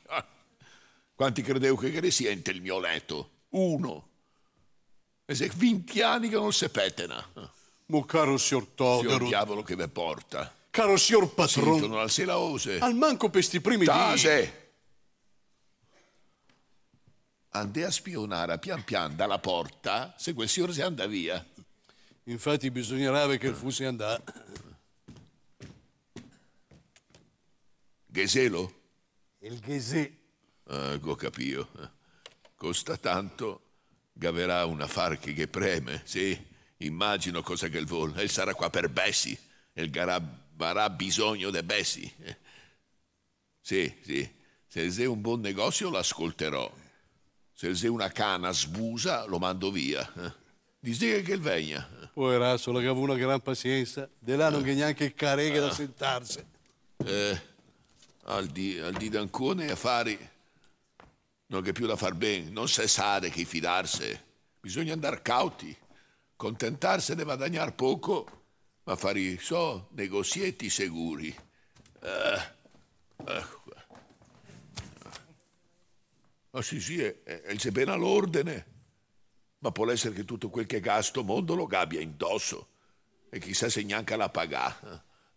Quanti credevo che ne siente il mio letto? Uno. E se 20 anni che non se petena. Mo caro signor Todero. Signor diavolo che ve porta. Caro signor patron. Sentono al silaose. Al manco per sti primi Tase. Dì. Andai a spionare pian pian dalla porta se quel signor si andava via. Infatti bisognerebbe che fosse andato. Gheselo? Il Ghesè. Ah, go capio. Costa tanto, gaverà un affar che preme, sì. Immagino cosa che il vol, e sarà qua per Bessi, e il garab avrà bisogno di bestie. Eh? Sì, sì. Se sei un buon negozio l'ascolterò. Se sei una cana sbusa lo mando via. Eh? Dice che il vegna. Poi era la che aveva una gran pazienza. De là non eh. che neanche il careghe ah. da sentarsi. Eh, al di, al di d'ancone affari non che più da far bene, non cessare che fidarsi. Bisogna andare cauti, Contentarsi di guadagnare poco ma fare, so, negozietti sicuri. Uh, eh, ecco ah sì, sì, è, è il sepena l'ordine, ma può essere che tutto quel che gasto mondo lo gabbia indosso e chissà se neanche la pagà.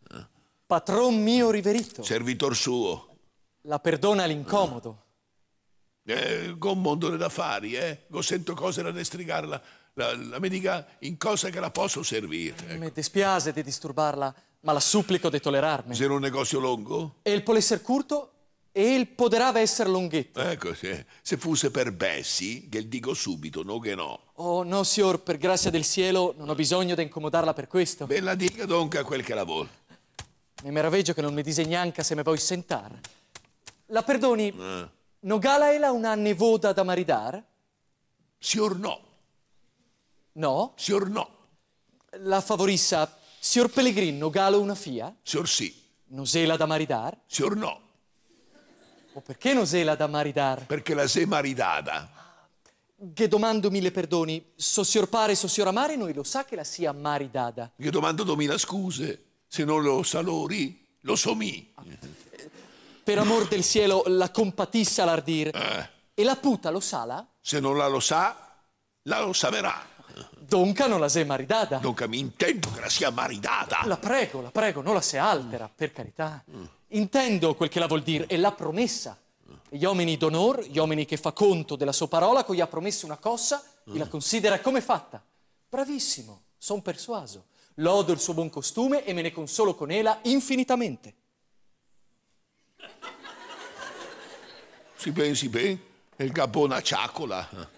Eh, eh. Patron mio riverito. Servitor suo. La perdona l'incomodo. Eh, con mondo da fare, eh? Go sento cose da destrigarla la, la mi in cosa che la posso servire. Ecco. Mi dispiace di disturbarla, ma la supplico di tollerarmi. Se era un negozio lungo? E il può essere curto e il poderava essere lunghetto. Ecco, se, se fosse per Bessie, che dico subito, no che no. Oh, no, signor, per grazia del cielo, non ho bisogno di incomodarla per questo. Ve la dica dunque a quel che la vuol. Mi meraviglio che non mi disegna anche se mi vuoi sentare. La perdoni, eh. no gala ela una nevoda da maridare? Signor no. No. Signor no. La favorissa, signor Pellegrino, galo una fia? Signor sì. Nosela da maridar? Signor no. O perché Nosela da maridar? Perché la sei maridada. Che domando mille perdoni, so signor pare, so signor amare, noi lo sa che la sia maridada. Che domando mille scuse, se non lo sa lori, lo so mi. Per amor del cielo, la compatissa l'ardir. Eh. E la puta lo sa la? Se non la lo sa, la lo saverà. Donca non la sei maridata. Donca mi intendo che la sia maridata. La prego, la prego, non la sei altera, per carità. Mm. Intendo quel che la vuol dire, è la promessa. Mm. Gli uomini d'onore, gli uomini che fa conto della sua parola, cui ha promesso una cosa mm. e la considera come fatta. Bravissimo, son persuaso. Lodo il suo buon costume e me ne consolo con ela infinitamente. Si pensi si ben, è il gabbona ciacola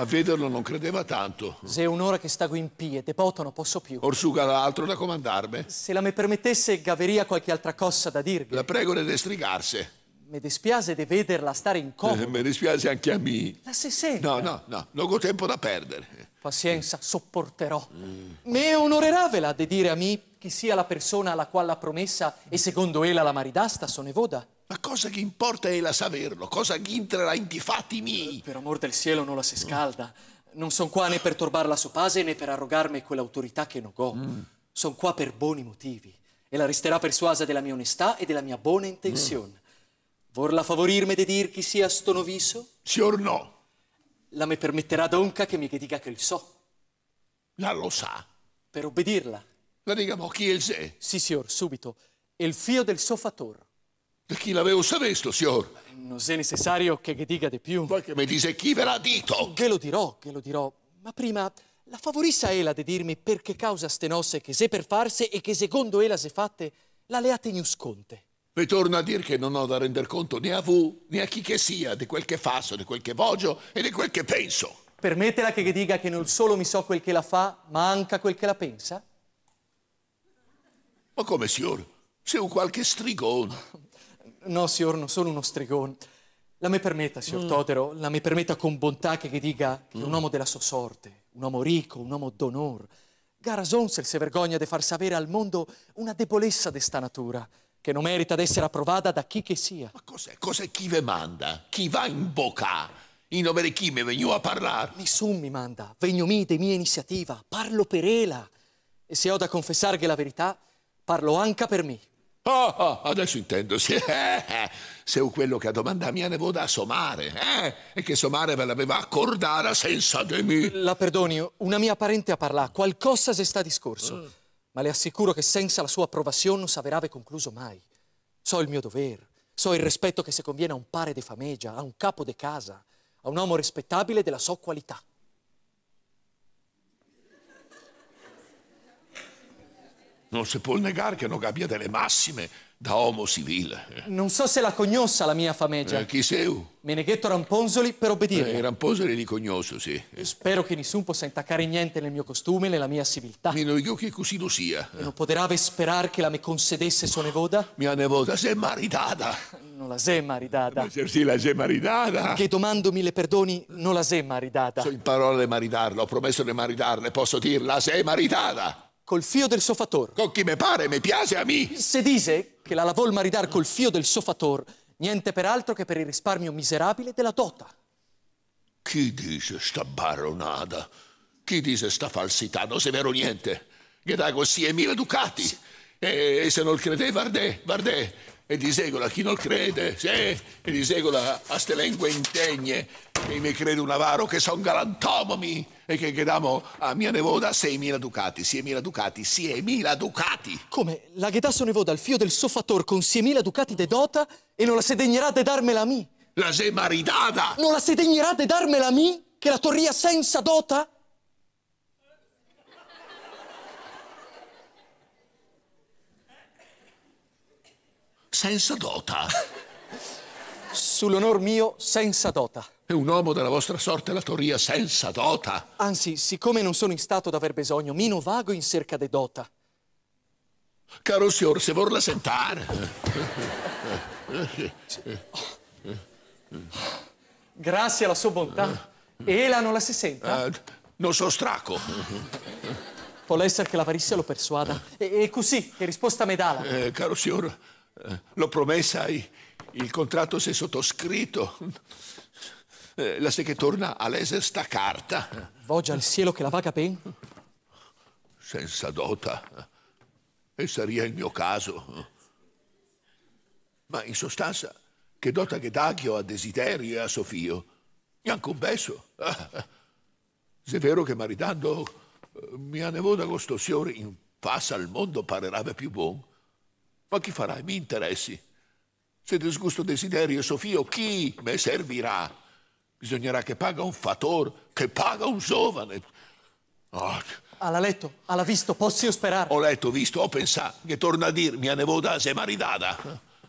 a vederlo non credeva tanto. Se è un'ora che stago in piede, poto non posso più. Orsuga l'altro da comandarmi? Se la me permettesse, Gaveria qualche altra cosa da dirvi. La prego di destrigarsi. Mi dispiace di vederla stare in Eh, mi dispiace anche a me. La se sente. No, no, no, non ho tempo da perdere. Pazienza, sopporterò. Mm. Me onoreravela di dire a me chi sia la persona alla quale la promessa e secondo ella la maridasta sono voda. La cosa che importa è la saperlo, cosa che entrerà in ti fatti miei. Per amor del cielo non la si scalda. Non son qua né per torbar la sua pace né per arrogarmi quell'autorità che non ho. Mm. Son qua per buoni motivi e la resterà persuasa della mia onestà e della mia buona intenzione. Mm. Vorla favorirmi di dir chi sia sto noviso? Signor no. La me permetterà donca che mi che dica che il so. La lo sa. Per obbedirla. La diga mo chi è il se? Sì, signor, subito. Il fio del sofator chi l'avevo savesto, signor. Non è necessario che, che dica di più. Voi che mi dite chi ve l'ha dito? Che lo dirò, che lo dirò. Ma prima, la favorissa ela di dirmi per che causa ste nozze che se per farse e che secondo ela se fatte la le ha tenius conte. torno a dire che non ho da render conto né a voi né a chi che sia di quel che faccio, di quel che voglio e di quel che penso. Permettela che dica che non solo mi so quel che la fa, ma anche quel che la pensa? Ma come, signor? Sei un qualche strigone. No, signor, non sono uno stregone. La me permetta, signor mm. Totero, la me permetta con bontà che vi dica che mm. un uomo della sua sorte, un uomo ricco, un uomo d'onore. gara Sonsel se vergogna di far sapere al mondo una debolezza de sta natura che non merita d'essere approvata da chi che sia. Ma cos'è? Cos'è chi ve manda? Chi va in bocca? In nome di chi mi venivo a parlare? Nessun mi manda, vegno mi di mia iniziativa, parlo per ela. E se ho da confessarghe la verità, parlo anche per me. Oh, adesso Se Sei quello che ha domandato a mia nipote a Somare, eh? E che Somare ve l'aveva accordata senza di me. La perdoni, una mia parente a parlare, qualcosa se sta discorso. Mm. Ma le assicuro che senza la sua approvazione non s'averave concluso mai. So il mio dovere, so il rispetto che se conviene a un pare de famegia, a un capo de casa, a un uomo rispettabile della sua qualità. Non si può negare che non abbia delle massime da uomo civile. Non so se la cognossa la mia famegia. Eh, chi sei? Meneghetto Ramponzoli per obbedire. Eh, Ramponzoli li cognosso, sì. Spero che nessuno possa intaccare niente nel mio costume, nella mia civiltà. Meno io che così lo sia. E non poterave sperare che la mi concedesse sua nevoda? Mia nevoda si è maritata. Non la sei maritata. Ma sì, la si è maritata. Che domandomi le perdoni, non la si è maritata. So in parole maritarla, ho promesso di maritarla, posso dirla, sei maritata col fio del sofator. Con chi me pare, mi piace a me. Se dice che la lavò il maritar col fio del sofator, niente per altro che per il risparmio miserabile della dota. Chi dice sta baronada? Chi dice sta falsità? Non se vero niente. Che dà così e mille ducati. Sì. E, se non crede, vardè, vardè. E disegola chi non crede, sì. E disegola a ste lingue integne. E mi crede un avaro che son galantomomi e che, che damo a mia nevoda 6.000 ducati, 6.000 ducati, 6.000 ducati. Come? La che dà sua nevoda al fio del soffator con 6.000 ducati de dota e non la se degnerà de darmela a mi? La se maritata! Non la se degnerà de darmela a mi che la torria senza dota? Senza dota? Sull'onor mio, senza dota. È un uomo della vostra sorte la toria senza dota. Anzi, siccome non sono in stato d'aver bisogno, mino vago in cerca de dota. Caro signor, se vorla sentare. Grazie alla sua bontà. Ela non la si senta? Uh, non so straco. Può essere che l'avarizia lo persuada. E, e così, che risposta me dà? Eh, caro signor, eh, l'ho promessa, il contratto si è sottoscritto. Eh, la se che torna a leser sta carta. Vogia al cielo che la vaga pen? Senza dota. E sarebbe il mio caso. Ma in sostanza, che dota che d'agio a desiderio e a Sofio, neanche un beso. Se è vero che maritando mia nevota con sto signore in passa al mondo parerebbe più buon, ma chi farà i miei interessi? Se disgusto desiderio e Sofio, chi me servirà? Bisognerà che paga un fattore, che paga un giovane. Oh. Ah. Alla letto, alla visto, posso io sperare. Ho letto, visto, ho pensato che torna a dire mia nevoda se è maritata.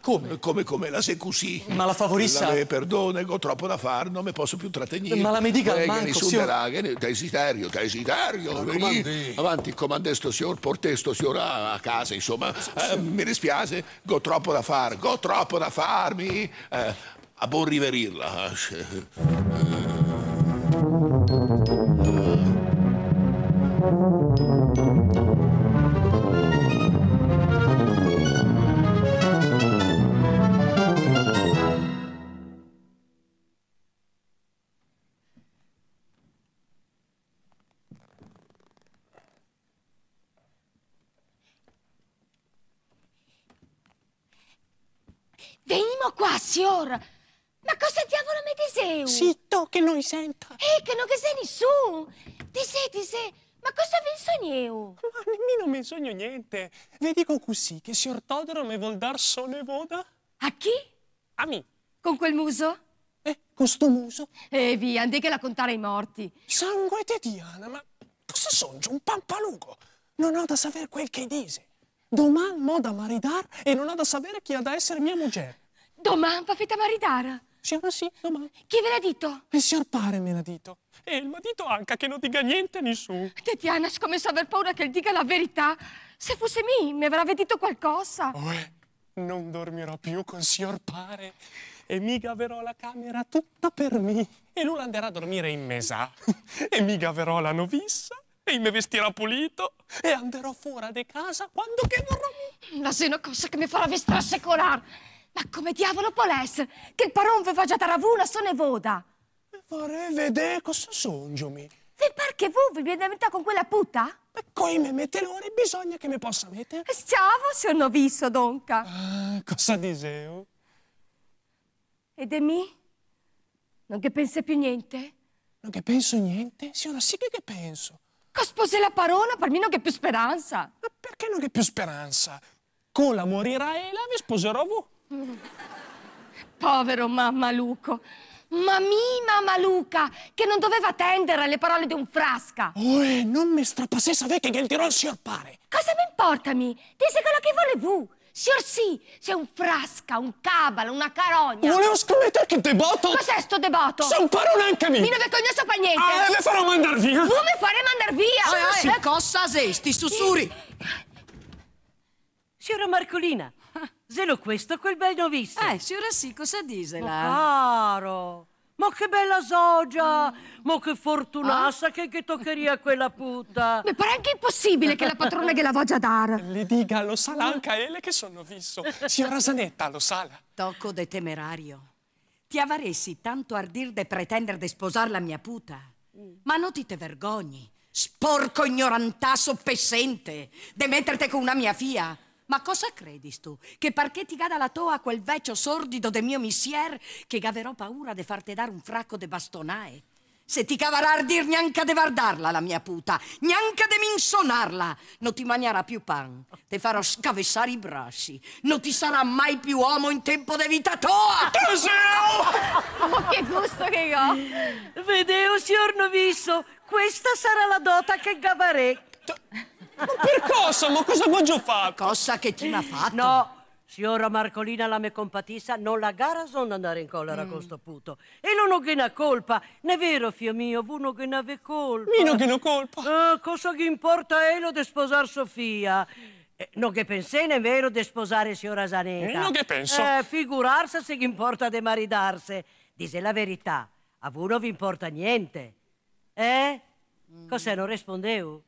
Come? Come, come, la sei così. Ma la favorissa? La me perdone, ecco, ho troppo da fare, non mi posso più trattenere. Ma la mi dica al manco, eh, signor. Che ne... Desiderio, desiderio. Veni, avanti, comandè sto signor, portè sto signor a, casa, insomma. Eh, mi dispiace, ho troppo da fare, ho troppo da farmi. Eh, a buon riverirla. qua, signor! Sì, to eh, che non senta. E che non sei nessuno. Ti sei, ti sei. Ma cosa vi sogno? Ma nemmeno mi sogno niente. Vi dico così che si ortodoro mi vuol dar sole voda. A chi? A me. Con quel muso? Eh, con sto muso. E eh, via, andi che la contare ai morti. Sangue di Diana, ma cosa sogno? Un pampalugo. Non ho da sapere quel che dice. Domani mo da maridar e non ho da sapere chi ha da essere mia moglie. Domani va fetta maridara. Siamo sì, domani. Chi ve l'ha detto? Il signor Pare me l'ha detto. E il dito anche che non dica niente a nessuno. Tetiana, siccome sa aver paura che dica la verità, se fosse me mi avrebbe detto qualcosa. Oh, eh, non dormirò più con il signor Pare e mi gaverò la camera tutta per me. E lui andrà a dormire in mesa. e mi gaverò la novissa e mi vestirò pulito e andrò fuori di casa quando che vorrò. La seno cosa che mi farà vestire a secolare. Ma come diavolo può essere che il paron vi fa faccia taravuna se ne voda? Vorrei vedere cosa songiomi. E perché voi vi viene metà con quella putta? E come me mette l'ora bisogna che mi possa mettere. Sciavo se non ho visto, donca. Ah, cosa diseo? Ed è mi? Non che pensi più niente? Non che penso niente? Sì, ora sì che, che penso. Che sposi la parola, per me non che più speranza. Ma perché non che più speranza? Con la morirà e la vi sposerò voi. Povero mammaluco. Ma mima maluca, che non doveva attendere alle parole di un frasca. Uè, non mi strapassè, sapete che il Tirol si orpare. Cosa mi importa mi? Disse quello che volevo. Signor sì, sei un frasca, un cabala, una carogna. Volevo scommettere che deboto... Cos'è sto deboto? Sei un parone a me! Mi non vergognoso pa' niente. Ah, le farò mandar via. Come fare mandar via? Ah, eh, eh. cosa sei, sti sussurri? Signora Marcolina, Zeno questo quel bel novice. Eh, signora sì, cosa disela? Ma caro, ma che bella sogia, ma che fortunassa ah? che, che toccheria quella puta. Mi pare anche impossibile che la padrona che la voglia dar. Le dica, lo sa anche ele che sono visto. Signora Sanetta, lo sa. Tocco de temerario. Ti avaressi tanto ardir de pretendere de sposar la mia puta. Mm. Ma non ti te vergogni, sporco ignorantasso pessente, de metterti con una mia fia. Ma cosa credi tu? Che perché ti gada la toa quel vecchio sordido de mio missier che gaverò paura de farte dare un fracco de bastonae? Se ti cavarar dir neanche de vardarla la mia puta, neanche de minsonarla, non ti mangerà più pan, te farò scavessare i bracci, non ti sarà mai più uomo in tempo de vita tua! oh, che gusto che ho! Vedeo, oh, signor Novisso, questa sarà la dota che gavarè. Ma per cosa? Ma cosa voglio fare? Cosa che ti ha fatto? No, Signora Marcolina, la me compatissa, non la gara sono andare in collera mm. con sto puto. E non ho che una colpa, ne è vero, figlio mio, voi non che ne avete colpa. Io non che ne colpa. Eh, cosa che importa a Elo di sposare Sofia? Eh, non che pensè, ne è vero, di sposare signora Zanetta. Eh, non che penso. Eh, figurarsi se gli importa di maridarsi. Dise la verità, a voi non vi importa niente. Eh? Mm. Cos'è, non rispondevo?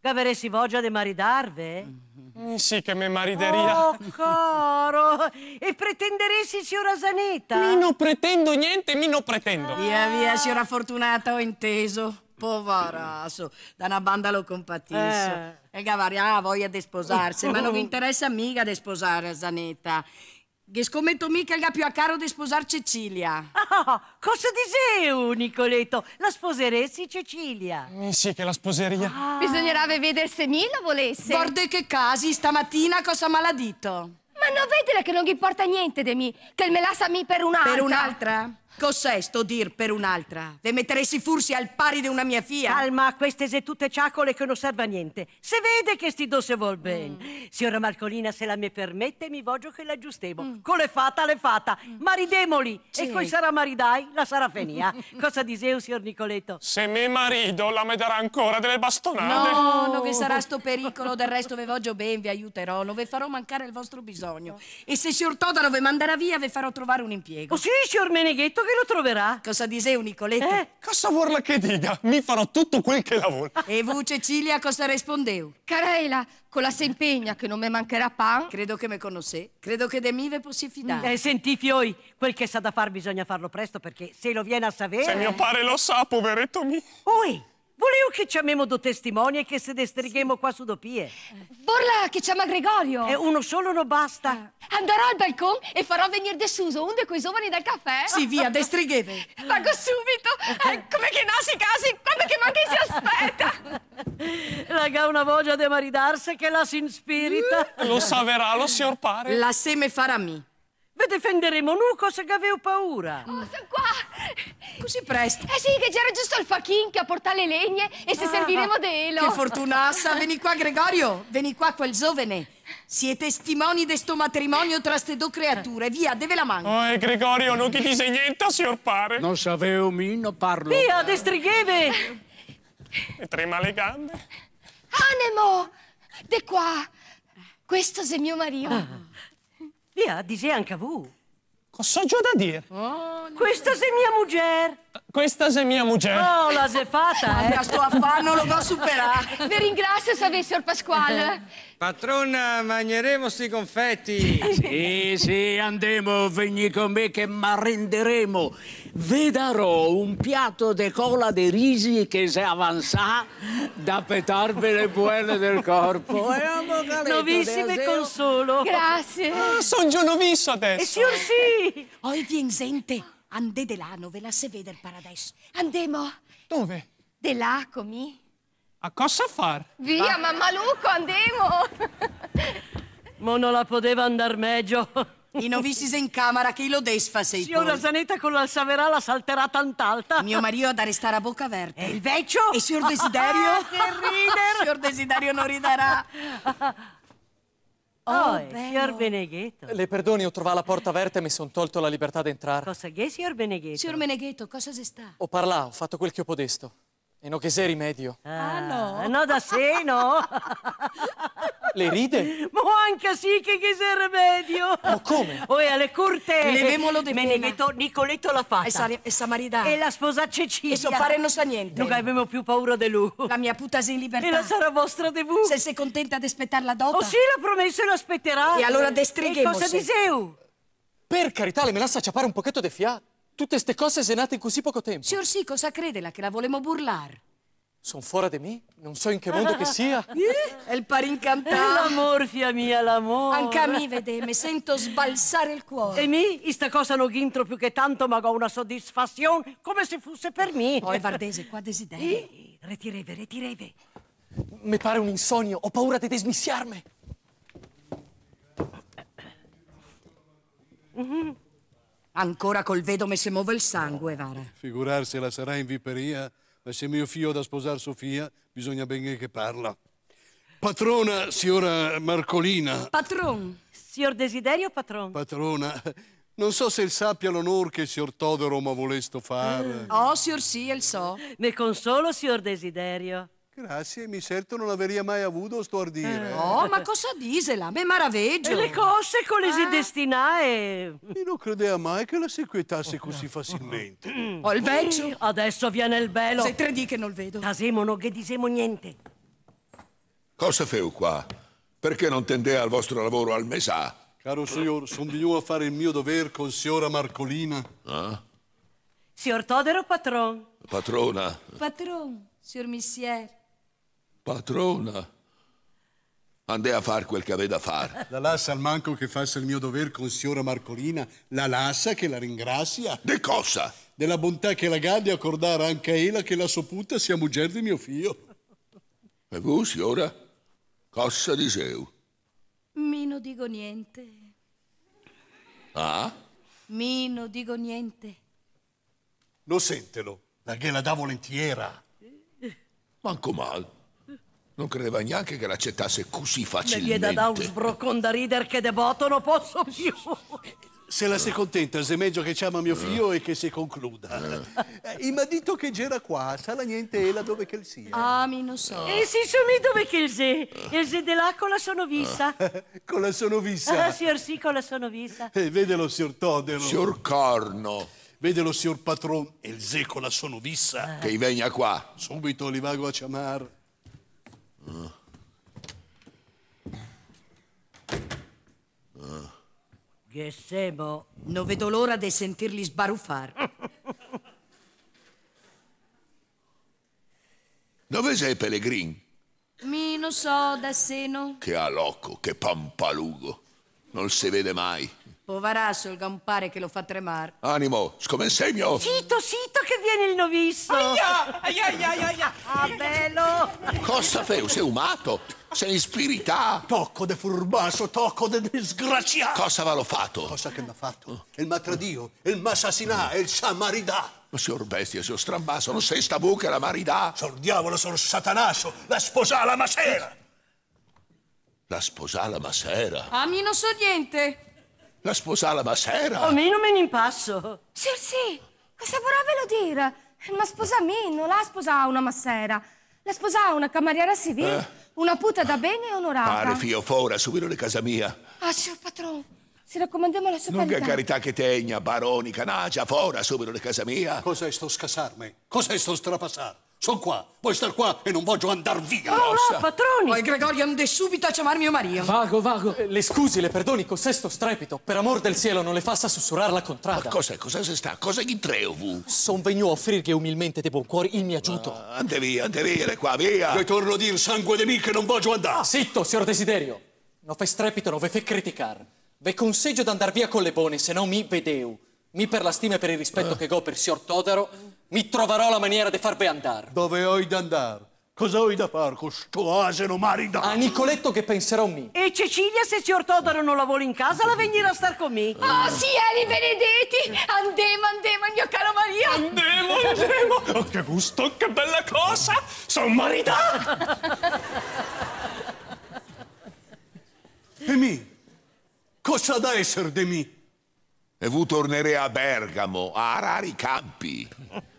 che avresti voglia di maridarvi? Mm, sì che mi marideria. Oh, coro! E pretenderesti signora Zanetta? Mi non pretendo niente, mi non pretendo. Via, via, signora Fortunata, ho inteso. Povarasso, da una banda lo compatisco. Eh. E Gavaria ha voglia di sposarsi, ma non mi interessa mica di sposare Zanetta. Che scommetto mica il ha più a caro di sposar Cecilia. Ah, cosa dicevo, Nicoletto? La sposeresti Cecilia? Mi sì, che la sposeria. Ah. Bisognerebbe vedere se mi Milo volesse. Guarda che casi, stamattina cosa maladito. Ma non vedela che non gli importa niente di me, che il melassa mi per un'altra. Per un'altra? Cos'è sto dir per un'altra? Ve metteresti forse al pari di una mia figlia? Calma, queste tutte ciacole che non serve a niente. Se vede che sti dose vuol ben. Mm. Signora Marcolina, se la mi permette, mi voglio che la aggiustevo. Mm. Con le fata, le fata. Mm. Maridemoli. Sì. E coi sarà maridai, la sarà fenia. Cosa diseu, signor Nicoletto? Se me marido, la mi darà ancora delle bastonate. No, non vi sarà sto pericolo. Del resto ve voglio ben, vi aiuterò. Non ve farò mancare il vostro bisogno. E se signor Todaro ve manderà via, ve farò trovare un impiego. Oh sì, signor Meneghetto, che lo troverà? Cosa dice Nicoletto? Eh? Cosa vuole che dica? Mi farò tutto quel che lavoro. E voi, Cecilia, cosa rispondeu? Carela, con la se impegna che non mi mancherà pan. Credo che me conosce. Credo che de mive possi fidare. Eh, senti, Fioi, quel che sa da far bisogna farlo presto perché se lo viene a sapere... Se mio padre lo sa, poveretto mio. Ui! Volevo che ci amemo do testimoni e che se destrighiamo qua su dopie. Vorla che chiama Gregorio. E uno solo non basta. Eh. Andrò al balcone e farò venire desuso uno di quei giovani dal caffè. Sì, via, destrighevi. Pago subito. Eh, come che no, si casi, quando che manchi si aspetta. Raga, una voglia di maridarsi che la si inspirita. Lo saverà, lo signor pare. La seme farà mi. Ve difenderemo nuco se avevo paura. Oh, sono qua. Così presto. Eh sì, che c'era giusto il fachin che a portare le legne e se ah, serviremo delo. Che fortunassa. Vieni qua, Gregorio. Vieni qua, quel giovane. Siete testimoni di sto matrimonio tra ste due creature. Via, deve la mano. Oh, eh, Gregorio, non ti dice niente, signor pare. Non sapevo, mi, non parlo. Via, destrigheve. E trema le gambe. Anemo, de qua. Questo è mio marito. Ah. Vi ha anche a voi. Cosa c'ho da dire? Oh, Questa è mia mujer. Questa è mia moglie. Oh, sei fatta, eh. Ma affanno lo va a superare. Vi ringrazio, Savessor Pasquale. Patrona, mangeremo sti confetti. sì, sì, andiamo, vieni con me che mi arrenderemo. Vi darò un piatto di cola di risi che se avanzà da petarvi le buone del corpo. Novissime consolo. Grazie. Ah, sono già adesso. E signor sì. vieni, sente. Andè de là, non ve la se vede il paradiso. Andemo. Dove? De là, comi. A cosa far? Via, ah. mammaluco, andemo. Mo non la poteva andar meglio. I novicis in camera che lo desfa sei Signora poi. Zanetta con la saverala salterà tant'alta. Mio marito ha da restare a bocca aperta. E il vecchio? E signor Desiderio? Ah, che ridere! Signor Desiderio non riderà. Oh, oh eh, signor Beneghetto. Le perdoni, ho trovato la porta aperta e mi sono tolto la libertà d'entrare. Cosa che, signor Beneghetto? Signor Beneghetto, cosa si sta? Ho oh, parlato, ho fatto quel che ho potuto. E non che sei rimedio. Ah, ah, no. No da sé, no. Le ride? Ma anche sì che che sei rimedio. Ma come? Oh, alle curte. Levemolo di me. Nicoletto l'ha fatta. E sa, e sa E la sposa Cecilia. E so fare non sa niente. Non abbiamo più paura di lui. La mia puta si libertà. E la sarà vostra di voi. Se sei contenta di aspettare la dote. Oh sì, la promessa aspetterà. E allora destrighiamo. E cosa diseu? Per carità, le me lascia sa ciappare un pochetto di fiato. Tutte queste cose sono nate in così poco tempo. Signor sì, cosa credela che la volemo burlare? Sono fuori di me? Non so in che mondo che sia. Eh? È il par incantato. Eh, la morfia mia, l'amore. Anche a me, vede, mi sento sbalzare il cuore. E mi, questa cosa non ghintro più che tanto, ma ho una soddisfazione come se fosse per me. Oh, Vardese, qua desiderio. Eh? Retireve, retireve. Mi pare un insonio, ho paura di desmissiarmi. Mm -hmm. Ancora col vedome se muove il sangue, Vara. Figurarsela sarà in viperia, ma se mio figlio ha da sposar Sofia, bisogna ben che parla. Patrona, signora Marcolina. Patron, signor Desiderio patron. Patrona, non so se il sappia l'onore che il signor Todoro mi ha volesto fare. Oh, signor sì, il so. Ne consolo, signor Desiderio. Grazie, mi sento non avrei mai avuto sto ardire. No, eh. oh, ma cosa disela? Me maraveggio. E le cose con le si eh? destinai. Io non credeva mai che la si quietasse così facilmente. Mm. Ho il vecchio. Mm. Adesso viene il bello. Sei tre dì che non vedo. Tasemo non che disemo niente. Cosa feu qua? Perché non tendete al vostro lavoro al mesà? Caro signor, sono venuto a fare il mio dover con signora Marcolina. Ah? Signor Todero patron. Patrona. Patron, signor Missier. Patrona, Andè a far quel che aveva da fare. La lassa al manco che faccia il mio dover con signora Marcolina, la lassa che la ringrazia. De cosa? Della bontà che la Gandhi accordare anche a ella che la soputa sia mujer di mio figlio. E voi, signora, cosa diseu? Mino dico niente. Ah? Mino dico niente. Lo sentelo, la ghela dà volentiera. Manco male. Non credeva neanche che l'accettasse così facilmente. Gli è da un sbroccon da rider che de botto non posso più. Se la sei contenta, il semeggio che chiama mio figlio e che si concluda. Eh. eh il dito che gira qua, sa la niente e la dove che il sia. Ah, mi non so. E si sono dove che il se. Il se de là con la sono vista. Eh, con la sono vista. Ah, signor sì, con la sono vista. E eh, vedelo, signor Todero. Signor Corno. Vedelo, signor Patron, e il se con la sono vista. Che venga qua. Subito li vago a chiamare. Uh. Uh. Che Non vedo l'ora di sentirli sbaruffare. Dove sei, Pellegrin? Mi non so da seno. Che alocco, che pampalugo. Non si vede mai. Poveraccio il gampare che lo fa tremare. Animo, scommensegno! Sito, sito che viene il novisso! Aia, aia, aia, aia! aia. Ah, bello! Cosa fai? Sei umato? Sei in Tocco de furbasso, tocco de disgraziato! Cosa va lo fatto? Cosa che mi ha fatto? Il matradio, il massassinà, il samaridà! Ma signor Bestia, signor Strambasso, non sei sta buca la maridà? Sor diavolo, sor satanasso, la sposà la masera! La sposà la masera? Ah, mi non so niente! La sposala ma sera. A me non me ne impasso. Sì, sì, cosa vorrà ve lo dire? Ma sposa me, non la sposa una massera. La sposa una camariera civile, eh. una puta da bene e onorata. Pare fio fora, subito le casa mia. Ah, signor patron, si raccomandiamo la sua non carità. Non che carità che tegna, baroni, canagia, fora, subito le casa mia. Cos'è sto scassarmi? Cos'è sto strapassarmi? Sono qua, vuoi star qua e non voglio andar via! No, oh, no, patroni! Poi Gregorio andè subito a chiamare mio marito. Vago, vago. Le scusi, le perdoni, con sesto strepito. Per amor del cielo, non le fassa sussurrare la contrada. Ma cos'è, cosa se sta? Cosa gli treo, vu? Son venuto a offrirgli umilmente di buon cuore il mio aiuto. Ah, ande via, ande via, le qua, via! Io torno a dir sangue di me che non voglio andare! Ah, zitto, signor Desiderio! Non fe strepito, non ve fe criticare. Ve consiglio d'andar via con le buone, se no mi vedeu. Mi per la stima e per il rispetto uh. che go per signor Todaro mi troverò la maniera di farvi andare. Dove ho da andare? Cosa ho da fare con sto asino marido? A Nicoletto che penserò mi. E Cecilia, se ci ortodoro non la vuole in casa, la venire a star con me. Oh, ah, sieri benedetti! Andemo, andemo, mio caro Maria! Andemo, andemo! Oh, che gusto, che bella cosa! Sono maritata! E mi? Cosa da essere di me? E vu tornerei a Bergamo, a rari Campi.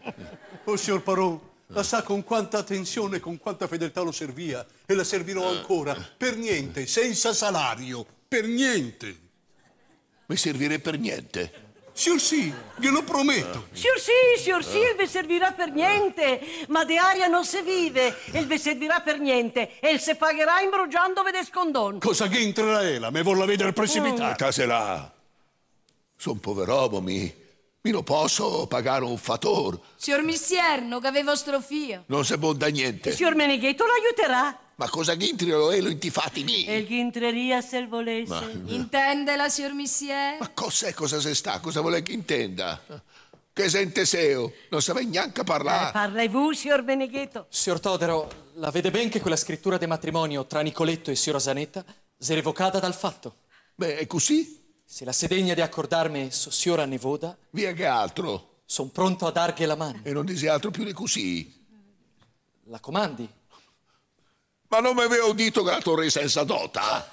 Oh, signor Parò, la sa con quanta attenzione e con quanta fedeltà lo servia e la servirò ancora, per niente, senza salario, per niente. Mi servirà per niente. Signor sì, glielo prometto. Eh. Signor sì, signor sì, il ve servirà per niente, ma de aria non si vive, il ve servirà per niente e il se pagherà imbrugiando ve scondon. Cosa che entrerà ela, me volla vedere prossimità. Mm. Casela, son poveromo mi. Mi lo posso pagare un fator. Signor Missier, non avevo strofia. Non se da niente. signor Meneghetto lo aiuterà. Ma cosa ghintri lo è lo intifati mi? E il ghintreria se il volesse. Ma... Eh. Intendela, signor Missier. Ma cos'è, cosa se sta? Cosa vuole che intenda? Che sente seo? Non saprei neanche parlare. Eh, parla voi, signor Meneghetto. Signor Todero, la vede ben che quella scrittura di matrimonio tra Nicoletto e signora Zanetta si è revocata dal fatto. Beh, è così? Se la sei degna di accordarmi sossiora ne voda... Via che altro! Son pronto a darghe la mano. E non disi altro più di così. La comandi? Ma non mi avevo udito che la torre senza dota?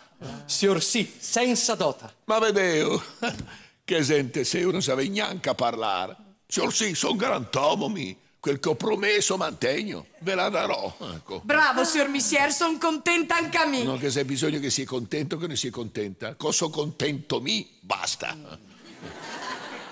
Signor sì, senza dota. Ma vedevo, che sente se io non sapevo neanche parlare. Signor sì, son grantomomi. Quel che ho promesso mantengo, ve la darò. Ecco. Bravo, signor Missier, sono contenta anche a me. Non che se hai bisogno che sia contento, che ne sia contenta. Coso contento mi, basta.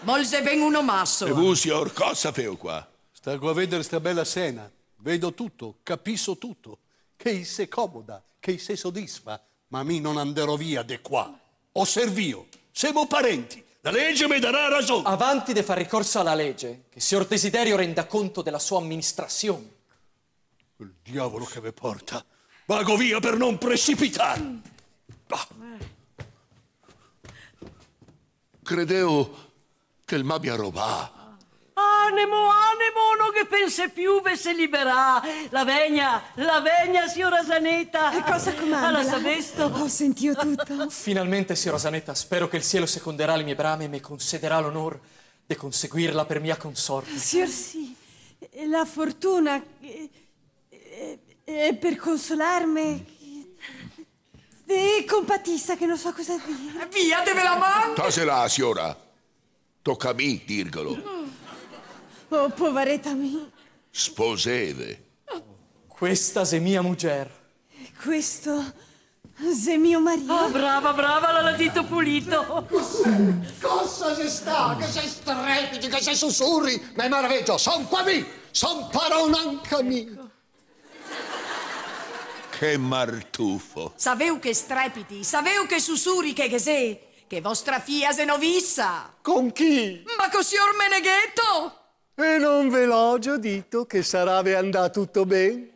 Molse ben uno masso. E voi, signor, cosa feo qua? Stavo a vedere sta bella scena. Vedo tutto, capisco tutto. Che se comoda, che se soddisfa. Ma mi non anderò via de qua. O servio, siamo parenti. La legge mi darà ragione. Avanti de far ricorso alla legge, che signor Desiderio renda conto della sua amministrazione. Il diavolo che mi porta. Vago via per non precipitare. Mm. Ah. Credevo che il m'abbia rubato animo, animo, anemo, che pense ve se liberà. La vegna, la vegna, signora Zanetta. E cosa comanda? Alla sapesto? Ho sentito tutto. Finalmente, signora Zanetta, spero che il cielo seconderà le mie brame e mi concederà l'onor di conseguirla per mia consorte. Signor sì, la fortuna... E, eh, eh, è, e per consolarmi... E compatissa che non so cosa dire. Via, deve la mano! Tasela, signora. Tocca a me dirglielo. Mm. Oh, poveretta mia. Sposede. Questa se mia mujer. Questo se mio marito. Ah, oh, brava, brava, l'ha dito pulito. Cos'è? Cosa si sta? Che sei strepiti, che sei sussurri? Ma è meraviglio, son qua mi, son paronanca mi. Che martufo. Saveu che strepiti, saveu che sussurri, che che sei, che vostra fia se novissa. Con chi? Ma con signor Meneghetto. E non ve l'ho già detto che sarebbe andato tutto bene?